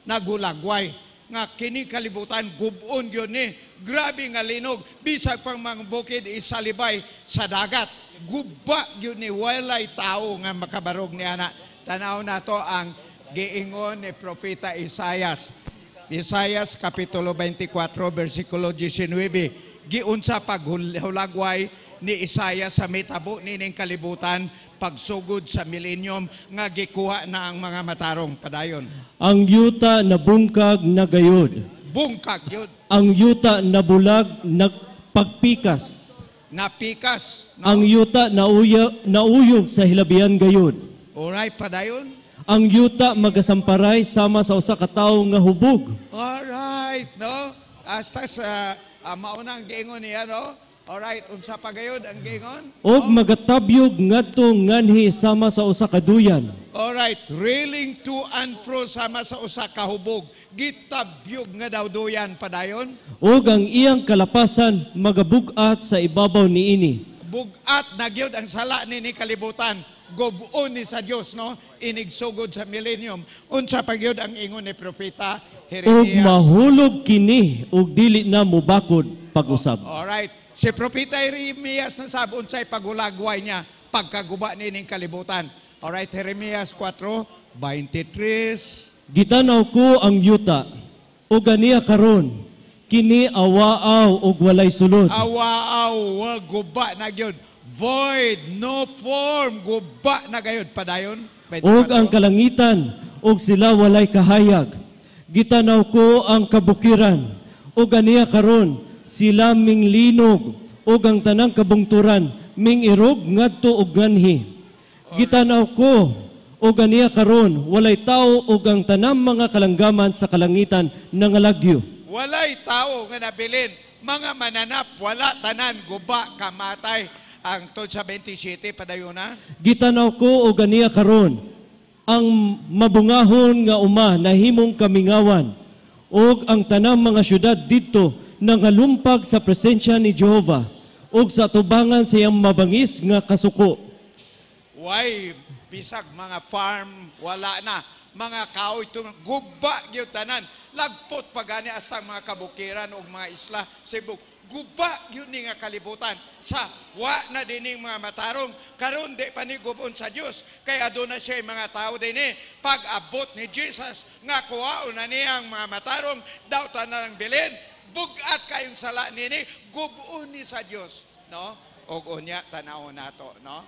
nagulagway, nga kini kalibutan gubon yun ni, grabe nga linog, bisag pang mga bukid isalibay sa dagat, guba yun ni, walay tao nga makabarog ni ana. Tanaw na to ang giingon ni Propeta Isayas. Isayas Kapitulo 24, versikulo 19, giunsa paghulagway ni Isaya sa mitabo nining kalibutan pagsugod sa millennium nga gikuha na ang mga matarong padayon. Ang yuta na bungkag na gayod. Bungkag yun. Ang yuta na bulag nagpagpikas. Napikas. No? Ang yuta na uya, nauyog sa hilabian gayod. Alright, padayon. Ang yuta magasamparay sama sa usa ka tawo nga hubog. Alright, no? Hasta sa uh, uh, mauna ang giingon niya, no? Alright, unsa pa gayud ang giingon? Og oh. magatabyog ngadto nganhi sama sa usa ka duyan. Alright, railing to and fro sama sa usa ka hubog. Gitabyog nga daw duyan padayon. Og ang iyang kalapasan magabugat sa ibabaw ni ini. bugat na gyud ang sala ni ni kalibutan gobuon ni sa Dios no inigsugod sa millennium unsa pa gyud ang ingon ni propeta Ug mahulog kini ug dili na mubakod pag-usab. Oh, all right. Si Propeta Jeremias na sabon say pagulagway niya pagkaguba nining kalibutan. All right, Jeremias 4:23. Gitanaw ko ang yuta ug ganiya karon kini awaaw ug walay sulod. Awaaw wa guba na gyud. Void, no form, guba na gayud padayon. Og ang kalangitan og sila walay kahayag gitanaw ko ang kabukiran, o ganiya karon, sila ming linog, o ang tanang kabungturan, ming irog, ngadto o ganhi. Gitanaw ko, o ganiya karon, walay tao o ang tanang mga kalanggaman sa kalangitan nangalagyo. Walay tao nga nabilin, mga mananap, wala tanan, guba, kamatay. Ang 27, padayon na. Gitanaw ko o ganiya karon, ang mabungahon nga uma nahimong kamingawan ug ang tanang mga syudad didto nangalumpag sa presensya ni Jehova ug sa tubangan sa iyang mabangis nga kasuko. Why bisag mga farm wala na mga kaoy tum guba gyud tanan lagpot pagani asa mga kabukiran ug mga isla Cebu guba yun ni nga kalibutan sa wa na dining mga matarong karon di pa sa Dios kay aduna siya mga tao dinhi eh. pag abot ni Jesus nga kuwaon na niyang mga matarong daw tanan ang bilin bugat kayong sala nini gubon ni sa Dios no og unya tanaw nato no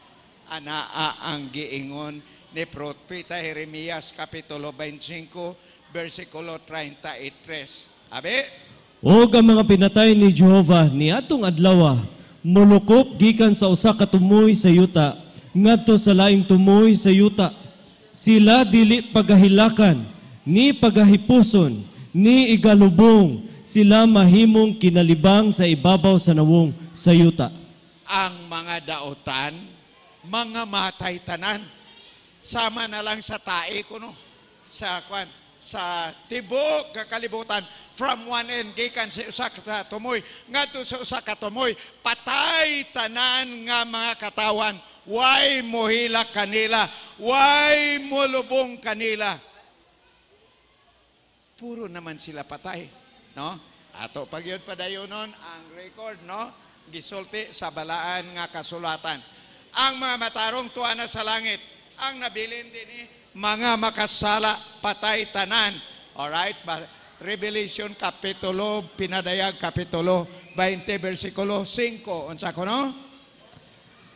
anaa ang giingon ni propeta Jeremias kapitulo 25 versikulo 33 abi o ang mga pinatay ni Jehova atong adlawa, mulukop gikan sa usa ka tumoy sa yuta ngadto sa laing tumoy sa yuta. Sila dili pagahilakan ni pagahipuson ni igalubong sila mahimong kinalibang sa ibabaw sa nawong sa yuta. Ang mga daotan mga matay tanan sama na lang sa tae ko no sa kwan sa tibok tibo kalibutan from one end gikan sa usa ka tumoy ngadto sa usa ka tumoy patay tanan nga mga katawan why mo kanila why molubong kanila puro naman sila patay no ato pagyod padayon nun ang record no gisulti sa balaan nga kasulatan ang mga matarong tuana sa langit ang nabilin dinhi eh, mga makasala, patay tanan. Alright? Revelation Kapitulo, Pinadayag Kapitulo 20, versikulo 5. Unsa ko no?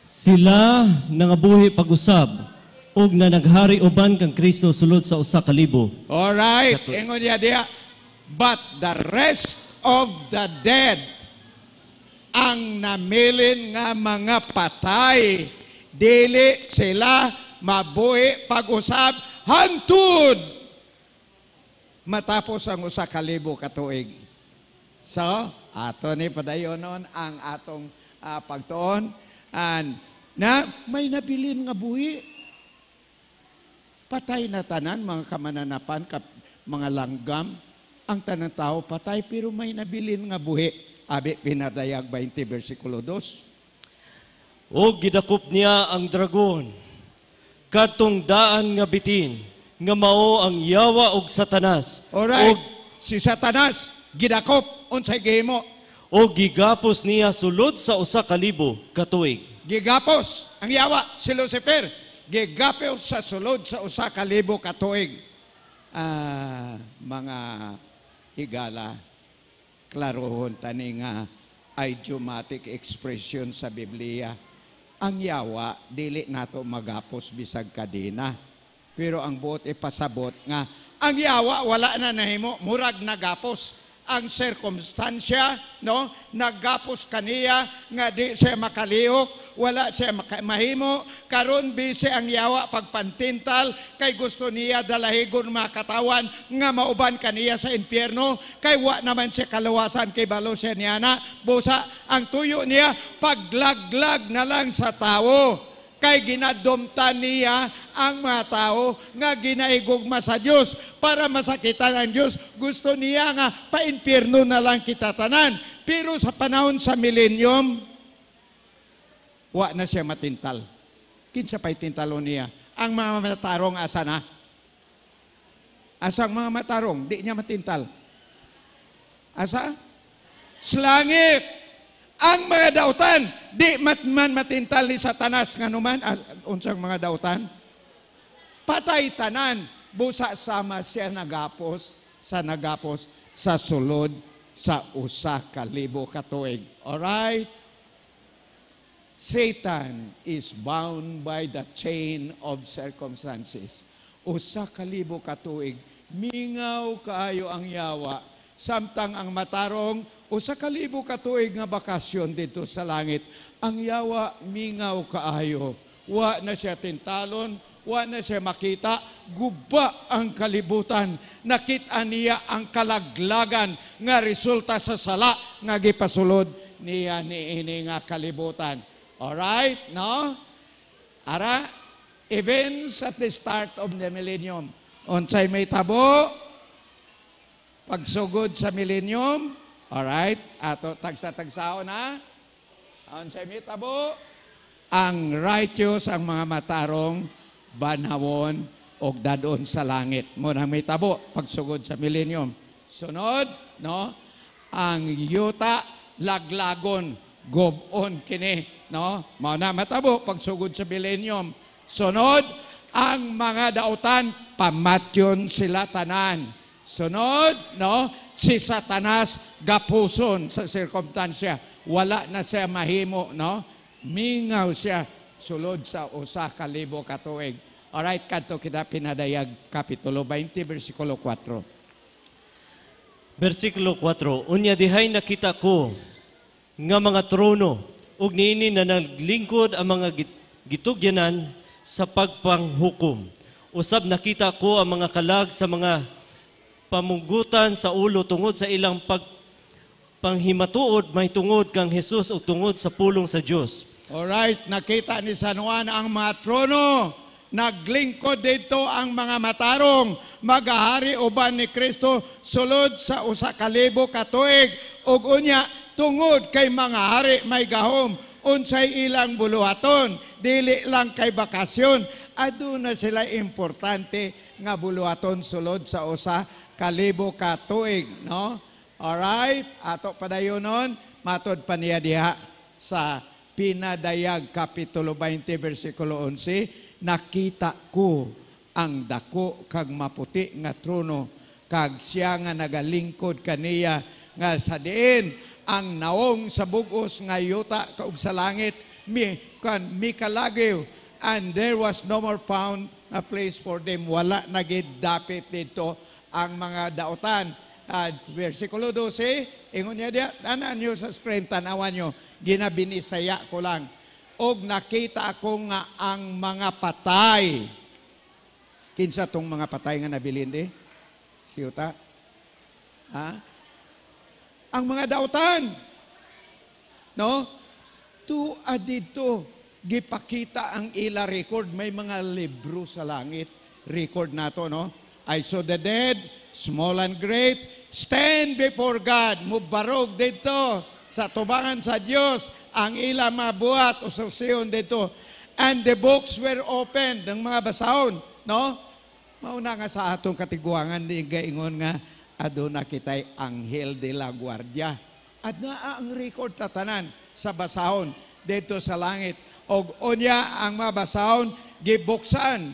Sila nangabuhi pag-usab ug na naghari uban kang Kristo sulod sa usa ka libo. All right, ingon niya dia. But the rest of the dead ang namilin nga mga patay dili sila mabuhi pag-usab hantud matapos ang usa ka libo ka tuig. So, ato ni padayonon ang atong uh, pagtuon and na may nabilin nga buhi. Patay na tanan mga kamananapan kap mga langgam ang tanang tao patay pero may nabilin nga buhi. Abi pinadayag 20 versikulo 2. O gidakop niya ang dragon katungdaan nga bitin nga mao ang yawa og Satanas. Alright. Og si Satanas gidakop unsay gihimo? O gigapos niya sulod sa usa ka libo ka tuig. Gigapos ang yawa si Lucifer gigapos sa sulod sa usa ka libo ka tuig. Ah, mga higala klarohon tani nga idiomatic expression sa Biblia ang yawa, dili nato magapos bisag kadena. Pero ang buot ipasabot nga, ang yawa, wala na nahimo, murag nagapos ang circumstansya, no? Nagapos kaniya nga di siya makaliok, wala siya mahimo, karon bise ang yawa pagpantintal kay gusto niya dalahigon makatawan nga mauban kaniya sa impierno kay wa naman siya kaluwasan kay balo siya niya na busa ang tuyo niya paglaglag na lang sa tao kay ginadomtan niya ang mga tao nga ginaigugma sa Dios para masakitan ang Dios gusto niya nga paimpierno na lang kita tanan pero sa panahon sa millennium wa na siya matintal kinsa pa'y tintalo niya ang mga matarong asa na asang mga matarong di niya matintal asa slangit ang mga dautan, di matman matintal ni satanas nga numan, ah, unsang mga dautan, patay tanan, busa sama siya nagapos, sa nagapos, sa sulod, sa usa ka libo ka katuig. Alright? Satan is bound by the chain of circumstances. Usa ka libo ka tuig, mingaw kaayo ang yawa, samtang ang matarong o sa kalibo ka tuig nga bakasyon dito sa langit, ang yawa mingaw kaayo. Wa na siya tintalon, wa na siya makita, guba ang kalibutan. Nakita niya ang kalaglagan nga resulta sa sala nga gipasulod niya ni ini nga kalibutan. Alright, no? Ara, events at the start of the millennium. Unsay may tabo, pagsugod sa millennium, Alright? Ato tagsa-tagsao na. Ang semitabo, ang righteous ang mga matarong banawon o dadon sa langit. Muna may tabo, pagsugod sa millennium. Sunod, no? Ang yuta, laglagon, gobon kini, no? na matabo, pagsugod sa millennium. Sunod, ang mga dautan, pamatyon sila tanan Sunod, no? Si Satanas gapuson sa sirkumtansya. Wala na siya mahimo, no? Mingaw siya sulod sa usa ka libo ka tuig. All right, kadto kita pinadayag kapitulo 20 bersikulo 4. Bersikulo 4. Unya dihay nakita ko nga mga trono ug niini na naglingkod ang mga gitugyanan sa pagpanghukom. Usab nakita ko ang mga kalag sa mga pamugutan sa ulo tungod sa ilang pag panghimatuod may tungod kang Hesus o tungod sa pulong sa Dios. All right, nakita ni San Juan ang mga trono. Naglingkod dito ang mga matarong magahari uban ni Kristo sulod sa usa ka libo ka tuig ug unya tungod kay mga hari may gahom unsay ilang buluhaton dili lang kay bakasyon aduna sila importante nga buluhaton sulod sa usa kalibo ka tuig, no? Alright, ato padayon nun, matod pa niya diha sa Pinadayag Kapitulo 20, versikulo 11, nakita ko ang dako kag maputi nga trono kag siya nga nagalingkod kaniya nga sa diin ang naong sa bugos nga yuta kaug sa langit mi kan mi kalagyo and there was no more found a place for them wala na gid dapit dito ang mga daotan. Uh, versikulo 12, ingon niya diya, tanan niyo sa screen, tanawan niyo, ginabinisaya ko lang. Og nakita ako nga ang mga patay. Kinsa tong mga patay nga nabilin di? Uta? Ha? Ang mga dautan. No? Tu adito ah, gipakita ang ila record may mga libro sa langit record nato no I saw the dead, small and great, stand before God. Mubarog dito sa tubangan sa Diyos ang ila mabuhat o susiyon dito. And the books were opened ng mga basahon. No? Mauna nga sa atong katiguangan, di gaingon nga, aduna kitay Anghel de la Guardia. At na ang record tatanan sa basahon dito sa langit. Og unya ang mga basahon, gibuksan.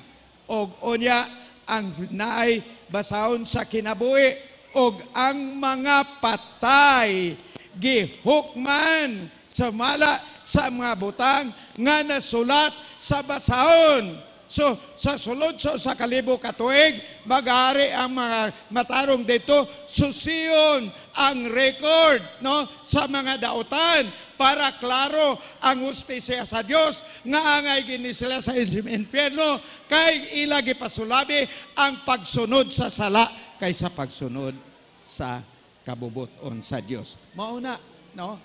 Og unya ang naay basahon sa kinabuhi og ang mga patay gihukman sa mala sa mga butang nga nasulat sa basahon So, sa sulod so sa kalibo katuig, magari ang mga matarong dito, susiyon ang record no, sa mga dautan para klaro ang hustisya sa Dios nga angay gini sila sa impierno kay ila gipasulabi ang pagsunod sa sala kaysa pagsunod sa kabubuton sa Dios. Mauna, no?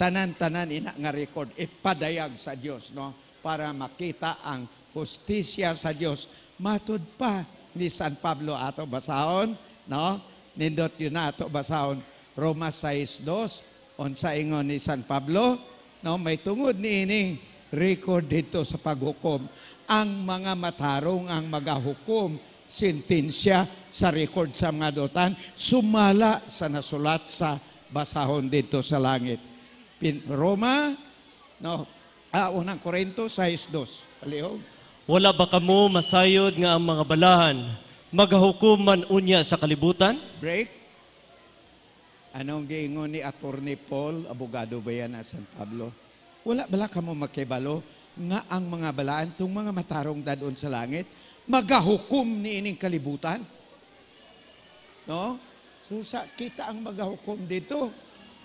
Tanan-tanan ina nga record ipadayag sa Dios no para makita ang hustisya sa Diyos. Matod pa ni San Pablo ato basahon, no? Nindot yun ato basahon. Roma 6.2, onsa ingon ni San Pablo, no? May tungod ni ini record dito sa paghukom. Ang mga matarong ang magahukom, sentensya sa record sa mga dotan, sumala sa nasulat sa basahon dito sa langit. Pin Roma, no, ah, unang Korinto 6.2. Kaliog. Wala ba kamo masayod nga ang mga balahan magahukuman unya sa kalibutan? Break. Anong giingon ni Attorney Paul, abogado bayan yan na ah, San Pablo? Wala bala kamo makibalo nga ang mga balaan tong mga matarong dadon sa langit magahukom ni ining kalibutan. No? So kita ang magahukom dito.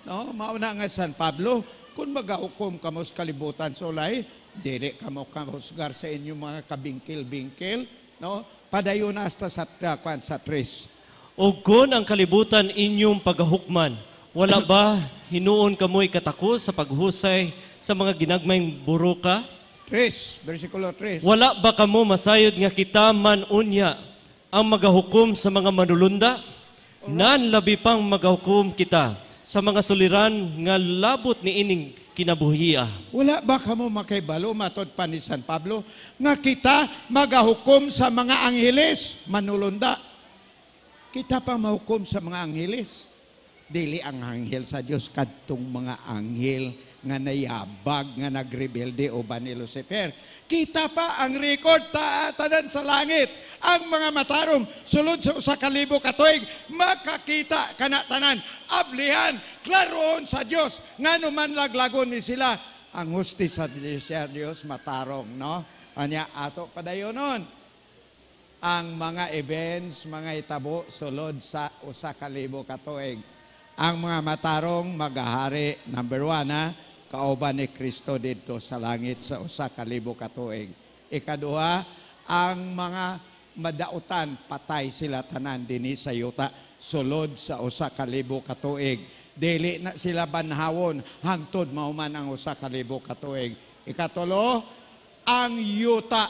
No? mao na nga San Pablo, kun magahukom kamo sa kalibutan sa so, ulay, Dili kamo kamusgar sa inyo mga kabingkil-bingkil, no? Padayon hasta sa ah, kwan sa tres. Ugon ang kalibutan inyong paghukman. Wala [coughs] ba hinuon kamoy katakos sa paghusay sa mga ginagmayng buruka? Tres, versikulo tres. Wala ba kamo masayod nga kita man unya ang magahukom sa mga manulunda? Nan labi pang magahukom kita sa mga suliran nga labot ni ining kinabuhiya. Wala ba kamo makaibalo matod pa ni San Pablo nga kita magahukom sa mga angheles manulunda. Kita pa mahukom sa mga angheles. Dili ang anghel sa Dios kadtong mga anghel nga nayabag nga nagrebelde o ban ni Lucifer. Kita pa ang record taatanan sa langit. Ang mga matarong sulod sa usa ka libo ka tuig makakita kana tanan ablihan klaroon sa Dios nganu man laglagon ni sila ang hustis sa Dios matarong no. Anya ato padayon nun ang mga events, mga itabo sulod sa usa ka libo ka tuig. Ang mga matarong magahari number one, ha? kauban ni Kristo dito sa langit sa usa ka libo ka tuig. Ikaduha, ang mga madautan patay sila tanan dinhi sa yuta sulod sa usa ka libo ka tuig. Dili na sila banhawon hangtod mauman ang usa ka libo ka tuig. Ikatulo, ang yuta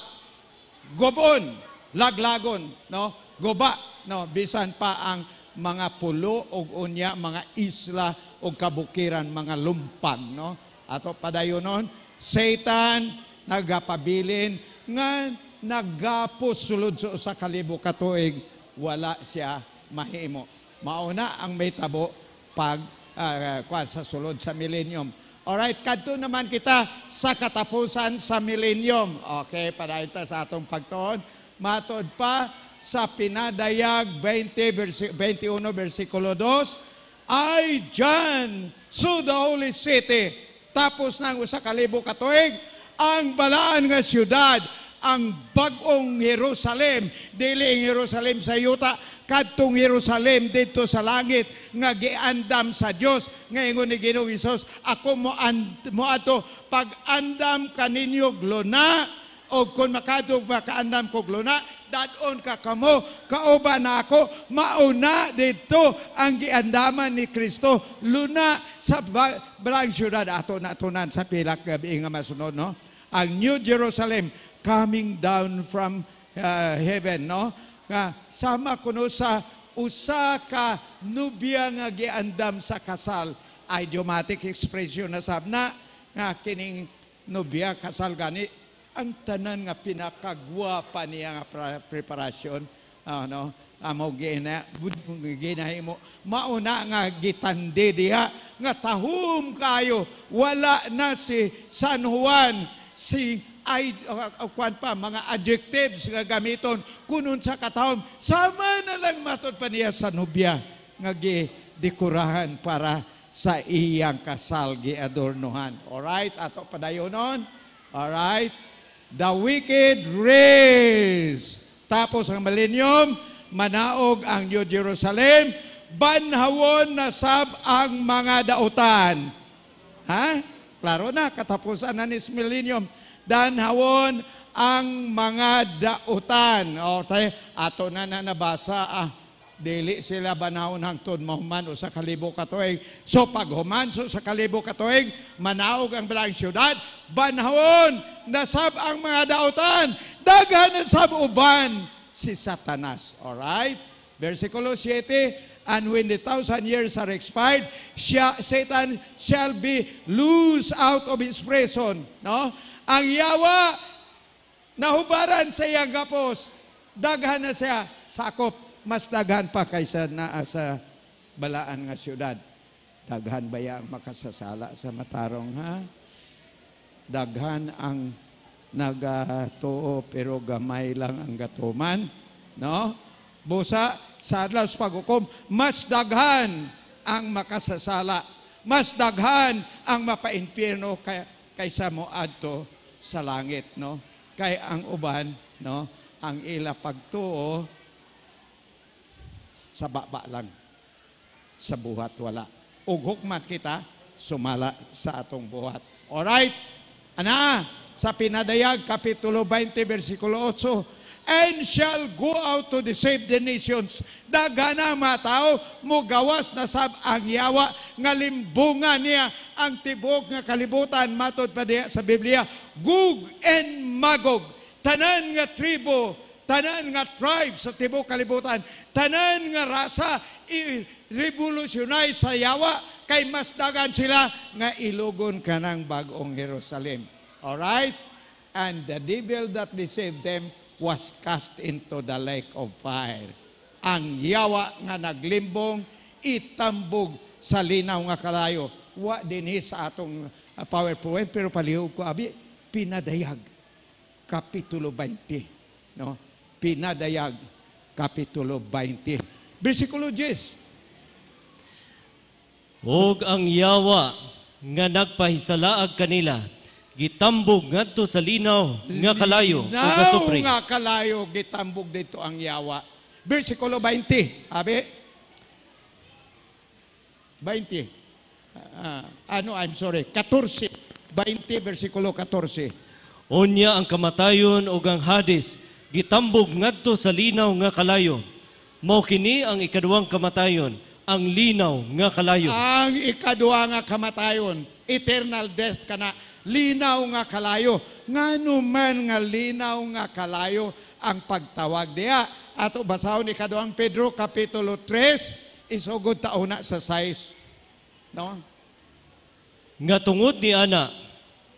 gobon laglagon no Guba, no bisan pa ang mga pulo og unya mga isla og kabukiran mga lumpang no Ato padayonon, Satan nagapabilin nga nagapos sulod sa usa ka ka tuig wala siya mahimo. Mauna ang may tabo pag uh, ah, ah, kwa sa sulod sa millennium. Alright, kadto naman kita sa katapusan sa millennium. Okay, padayta sa atong pagtuon. Matod pa sa pinadayag 20 versi 21 versikulo 2, ay dyan, so the holy city, tapos nang usa ka libo ka tuig, ang balaan nga siyudad ang bagong Jerusalem, dili ang Jerusalem sa yuta, kadtong Jerusalem dito sa langit nga giandam sa Dios nga ingon ni Ginoo Hesus, ako mo, and, mo ato pag-andam kaninyo glona o kung makadug kaandam ko luna, dadon ka kamo, kauban na ako, mauna dito ang giandaman ni Kristo, luna sa barang syudad ato natunan sa pilak gabi nga masunod, no? Ang New Jerusalem coming down from uh, heaven, no? Nga, sama kuno sa usa ka nubya nga giandam sa kasal idiomatic expression na sabna nga kining nobya kasal gani ang tanan nga pinakagwa pa niya nga preparasyon ano amo gina ginahimo mauna nga gitandi diha nga tahum kayo wala na si San Juan si ay uh, kwan pa mga adjectives nga gamiton kunon sa katawom sama na lang matod pa niya sa nubya nga gidekorahan para sa iyang kasal giadornohan all right ato padayon All right The wicked raise. Tapos ang millennium, manaog ang New Jerusalem, banhawon na sab ang mga dautan. Ha? Klaro na, katapusan na ni millennium. Danhawon ang mga dautan. O, okay. ato na na nabasa. Ah, dili sila banahon hangtod mahuman o sa kalibo katuig. So pag humanso sa kalibo katuig, manaog ang bilang syudad, banahon nasab ang mga daotan, daghan nasab uban si Satanas. Alright? Versikulo 7, And when the thousand years are expired, Satan shall be loose out of his prison. No? Ang yawa, nahubaran sa iyang gapos. Daghan na siya, sakop mas daghan pa kaysa naa sa balaan nga siyudad. Daghan ba ang makasasala sa matarong ha? Daghan ang nagatuo pero gamay lang ang gatuman. No? Busa, sadlas pagukom, mas daghan ang makasasala. Mas daghan ang mapaimpyerno kay, kaysa mo adto sa langit. No? Kay ang uban, no? ang ila pagtuo sa baba lang. Sa buhat wala. Ug hukmat kita, sumala sa atong buhat. All right. Ana, sa pinadayag, Kapitulo 20, bersikulo 8, and shall go out to deceive the nations. Dagana matao, mugawas na sab ang yawa, nga limbungan niya ang tibok nga kalibutan. Matod pa diya sa Biblia, Gug and Magog, tanan nga tribo tanan nga tribe sa tibok kalibutan, tanan nga rasa, i-revolutionize sa yawa, kay mas dagan sila nga ilugon ka ng bagong Jerusalem. Alright? And the devil that deceived them was cast into the lake of fire. Ang yawa nga naglimbong, itambog sa linaw nga kalayo. Wa dinhi sa atong uh, PowerPoint, pero palihog ko, abi, pinadayag. Kapitulo 20. No? Pinadayag, Kapitulo 20. Versikulo 10. Og ang yawa nga nagpahisalaag kanila, gitambog ngadto sa linaw nga kalayo ug sa supre. nga kalayo gitambog dito ang yawa. Versikulo 20. Abi? 20. Uh, ah, ano, I'm sorry, 14. 20, versikulo 14. Onya ang kamatayon ug ang hadis gitambog ngadto sa linaw nga kalayo. Mao kini ang ikaduwang kamatayon, ang linaw nga kalayo. Ang ikaduha nga kamatayon, eternal death kana linaw nga kalayo. Ngano man nga linaw nga kalayo ang pagtawag diya. Ato basahon ni kaduhang Pedro kapitulo 3 isugod ta una sa 6. No? Nga tungod ni ana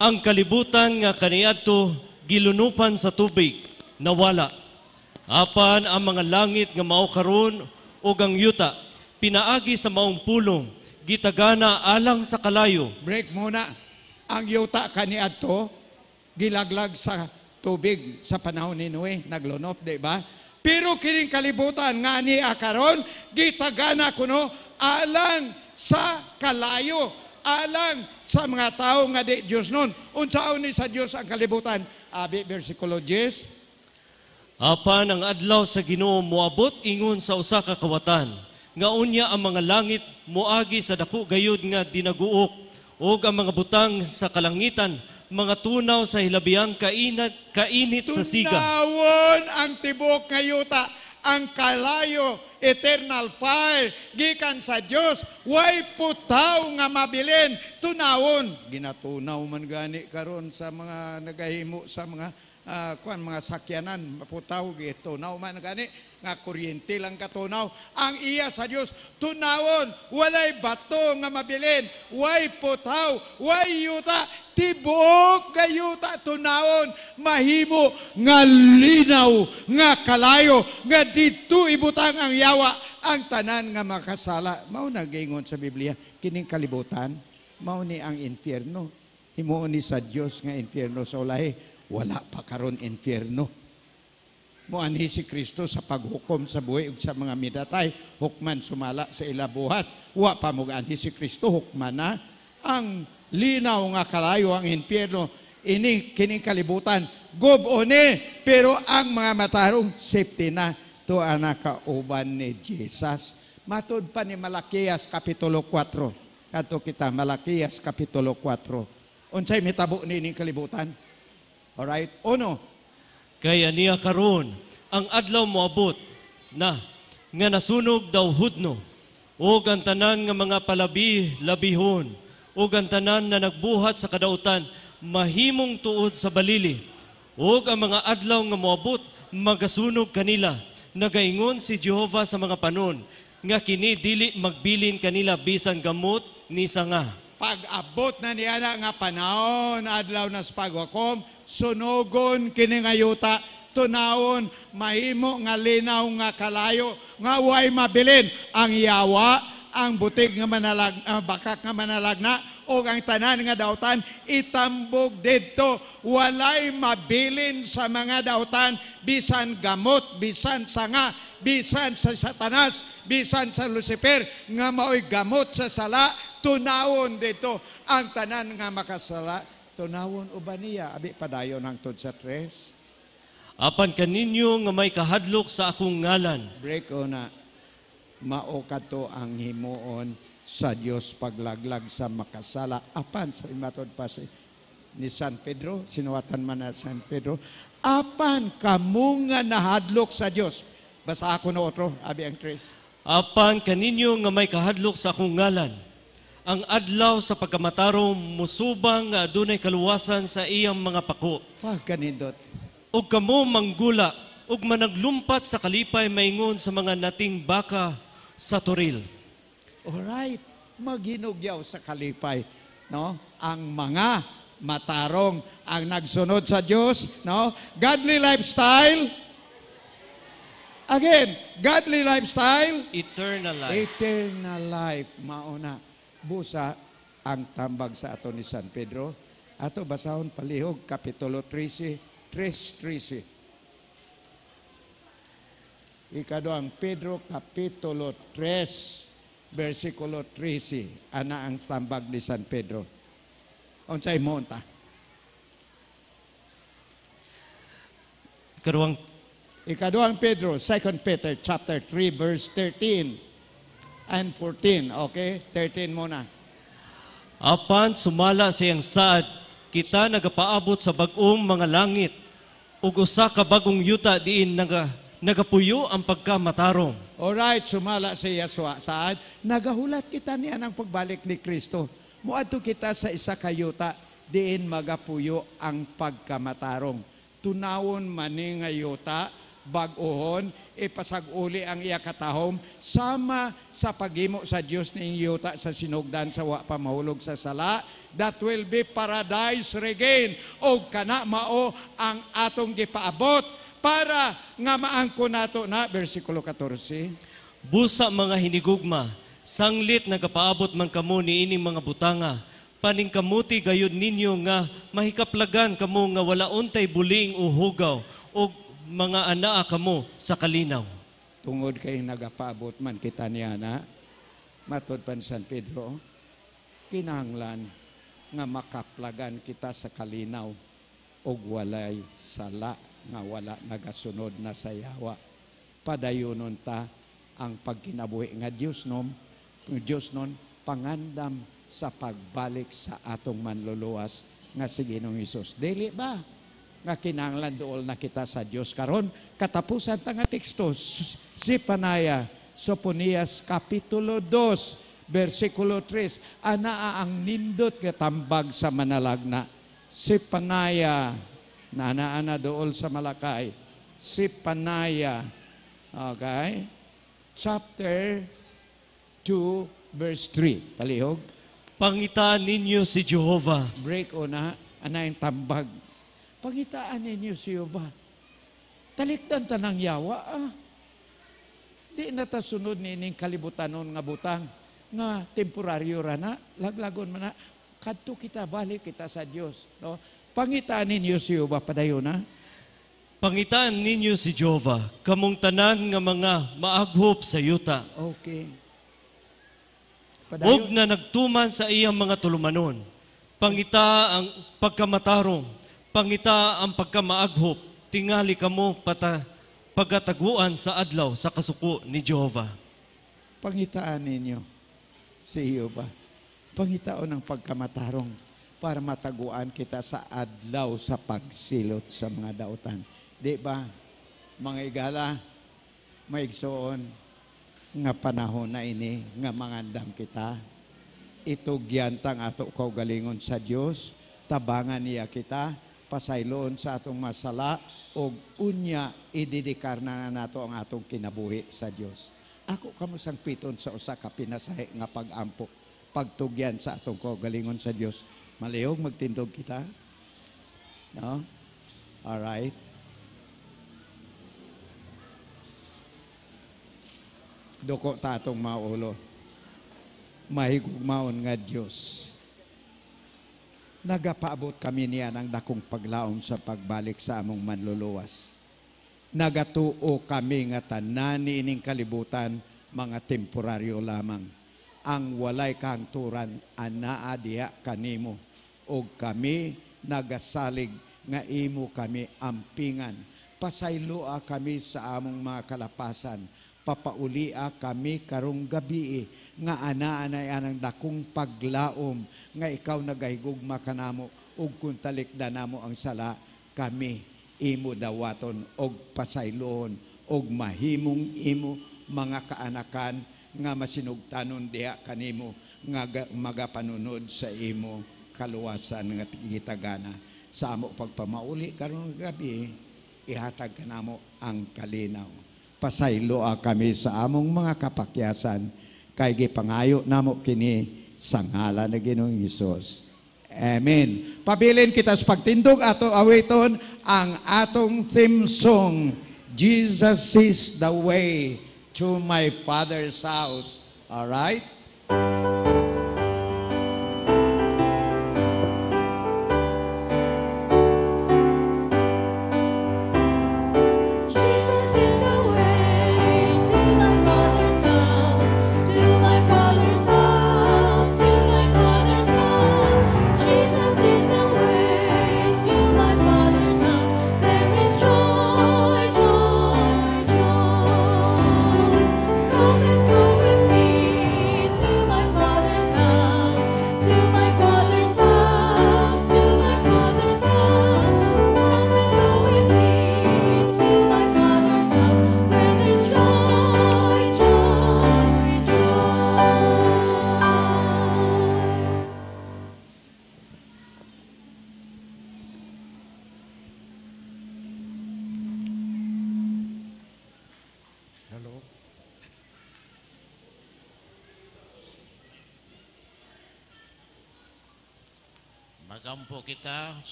ang kalibutan nga kaniadto gilunupan sa tubig nawala. Apan ang mga langit nga mao karon ug ang yuta pinaagi sa maong pulong gitagana alang sa kalayo. Break muna. Ang yuta kaniadto gilaglag sa tubig sa panahon ni Noe naglunop, di ba? Pero kining kalibutan nga ni akaron gitagana kuno alang sa kalayo, alang sa mga tao nga di Dios noon. Unsaon ni sa Dios ang kalibutan? Abi bersikulo 10 Apan ang adlaw sa Ginoo moabot ingon sa usa ka kawatan nga unya ang mga langit moagi sa dako gayud nga dinaguok ug ang mga butang sa kalangitan mga tunaw sa hilabihang kainat kainit Tunawon sa siga. Tunawon ang tibok nga ang kalayo eternal fire gikan sa Dios way putaw nga mabilin tunawon ginatunaw man gani karon sa mga nagahimo sa mga uh, kuan mga sakyanan maputaw gito na man gani nga kuryente lang katunaw ang iya sa Dios tunawon walay bato nga mabilin way putaw way yuta tibok gayuta tunawon mahimo nga linaw nga kalayo nga didto ibutang ang yawa ang tanan nga makasala mao na gingon sa Biblia kining kalibutan mao ni ang impierno himuon ni sa Dios nga impierno sa ulahi wala pa karon impyerno. Muanhi si Kristo sa paghukom sa buhay ug sa mga midatay, hukman sumala sa ilabuhat. Wa pa mo anhi si Kristo hukman na ang linaw nga kalayo ang impyerno ini kini kalibutan gob oni pero ang mga matarong safety na to ana kauban ni Jesus. matud pa ni Malakias kapitulo 4. Kadto kita Malakias kapitulo 4. Unsay mitabo ni ning kalibutan? Alright? Uno. Kaya niya karon ang adlaw moabot na nga nasunog daw hudno ug ang nga mga palabi labihon ug ang na nagbuhat sa kadautan mahimong tuod sa balili ug ang mga adlaw nga moabot magasunog kanila nagaingon si Jehova sa mga panon nga kini dili magbilin kanila bisan gamot ni sanga pag-abot na niya na nga panahon, adlaw na sa pagwakom, sunogon kiningayuta, nga tunawon, mahimo nga linaw nga kalayo, nga way mabilin ang yawa, ang butig nga manalag, uh, bakak nga na, og ang tanan nga dautan itambog didto walay mabilin sa mga dautan bisan gamot bisan sanga bisan sa satanas bisan sa lucifer nga maoy gamot sa sala tunawon dito ang tanan nga makasala tunawon uban niya abi padayon ang tud sa tres apan kaninyo nga may kahadlok sa akong ngalan break ona mao kato ang himuon sa Dios paglaglag sa makasala. Apan sa imatod pa si ni San Pedro, sinuwatan man na San Pedro, apan kamu nga nahadlok sa Dios. Basa ako na otro, abi ang tres. Apan kaninyo nga may kahadlok sa akong ngalan, ang adlaw sa pagkamataro musubang nga adunay kaluwasan sa iyang mga pako. Wag kanindot. Ug kamo manggula og managlumpat sa kalipay maingon sa mga nating baka sa toril. Alright, maghinugyaw sa kalipay. No? Ang mga matarong ang nagsunod sa Diyos. No? Godly lifestyle. Again, godly lifestyle. Eternal life. Eternal life. Mauna. Busa ang tambag sa ato ni San Pedro. Ato basahon palihog, Kapitulo 13, 3, 13. Ikaduang Pedro, Kapitulo 3 versikulo 13 ana ang tambag ni San Pedro unsay mo ta Kaduang Ikaduang Pedro 2 Peter chapter 3 verse 13 and 14 okay 13 muna Apan sumala siyang saad kita nagapaabot sa bagong mga langit ug usa ka bagong yuta diin naga nagapuyo ang pagkamatarong Alright, sumala si Yaswa. Saan? Nagahulat kita niya ng pagbalik ni Kristo. Muadto kita sa isa kayuta, diin magapuyo ang pagkamatarong. Tunawon maning ngayuta, baguhon, ipasaguli ang iya katahom, sama sa pagimo sa Dios ning yuta sa sinugdan sa wa pamahulog sa sala, that will be paradise regain. O kana mao ang atong gipaabot para nga maangko nato na bersikulo 14. Busa mga hinigugma, sanglit nagapaabot man kamo ni ining mga butanga, paningkamuti gayud ninyo nga mahikaplagan kamo nga wala untay buling o hugaw o mga anaa kamo sa kalinaw. Tungod kay nagapaabot man kita niya na, matod pan San Pedro, kinahanglan nga makaplagan kita sa kalinaw og walay sala nga wala nagasunod na sayawa. Padayonon ta ang pagkinabuhi nga Dios nom, Dios non pangandam sa pagbalik sa atong manluluwas nga si Ginoong Hesus. Dili ba nga kinahanglan duol na kita sa Dios karon katapusan ta nga teksto si Panaya Soponias kapitulo 2 bersikulo 3 anaa ang nindot katambag sa manalagna si Panaya na anaana dool sa Malakay, si Panaya. Okay? Chapter 2, verse 3. Talihog. Pangitaan ninyo si Jehovah. Break una, yung tambag. Pangitaan ninyo si Jehovah. Talikdan tanang yawa, ah. Di natasunod nining kalibutanon nga butang nga temporaryo ra na, laglagon man na, kadto kita, balik kita sa Dios. No? Pangitaan ninyo si Jehova, padayon na. Pangitaan ninyo si Jehova, kamong tanan nga mga maaghop sa yuta. Okay. Huwag na nagtuman sa iyang mga tulumanon. Pangita ang pagkamatarong, pangita ang pagkamaaghop, tingali kamo pata pagataguan sa adlaw sa kasuko ni Jehova. Pangitaan ninyo si Jehova, Pangitaon ang pagkamatarong para mataguan kita sa adlaw sa pagsilot sa mga dautan. Di ba? Mga igala, maigsoon nga panahon na ini nga mangandam kita. Ito gyantang ato kaugalingon sa Dios, tabangan niya kita, pasayloon sa atong masala ug unya idedikar na nato ang atong kinabuhi sa Dios. Ako kamo sang piton sa usa ka pinasahi nga pagampo, pagtugyan sa atong kaugalingon sa Dios Malihog magtindog kita? No? Alright. Doko tatong maulo. Mahigugmaon nga Diyos. Nagapaabot kami niya ng dakong paglaom sa pagbalik sa among manluluwas. Nagatuo kami nga tanan ining kalibutan mga temporaryo lamang. Ang walay kangturan, anaa diya kanimo og kami nagasalig nga imo kami ampingan. Pasayloa kami sa among mga kalapasan. Papaulia kami karong gabi nga anaanay anang dakong paglaom nga ikaw nagahigugma kanamo ug kung talikda namo ang sala kami imo dawaton og pasayloon og mahimong imo mga kaanakan nga masinugtanon diha kanimo nga magapanunod sa imo kaluwasan nga gitagana sa amo pagpamauli karong gabi ihatag kanamo ang kalinaw pasaylo kami sa among mga kapakyasan kay gipangayo namo kini sa ngalan ni Ginoong Hesus Amen. Pabilin kita sa pagtindog ato awiton ang atong theme song Jesus is the way to my Father's house. All right?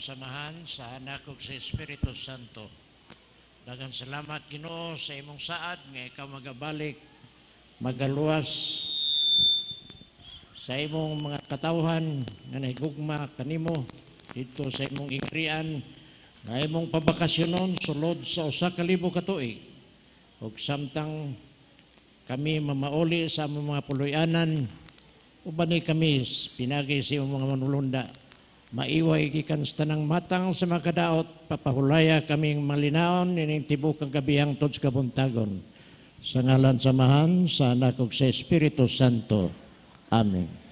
ating samahan sa anak ug sa Espiritu Santo. Dagan salamat Ginoo sa imong saad nga ikaw magabalik magaluwas sa imong mga katawhan nga nahigugma kanimo dito sa imong igrian nga imong pabakasyonon sulod sa usa ka libo ka tuig ug samtang kami mamauli sa among mga puloy-anan uban kami pinagi sa imong mga manulunda Maiway gikan sa tanang matang sa mga kadaot, papahulaya kaming malinaon, ining tibok ang gabihang tods kabuntagon. Sa ngalan samahan, sa anak sa Espiritu Santo. Amen.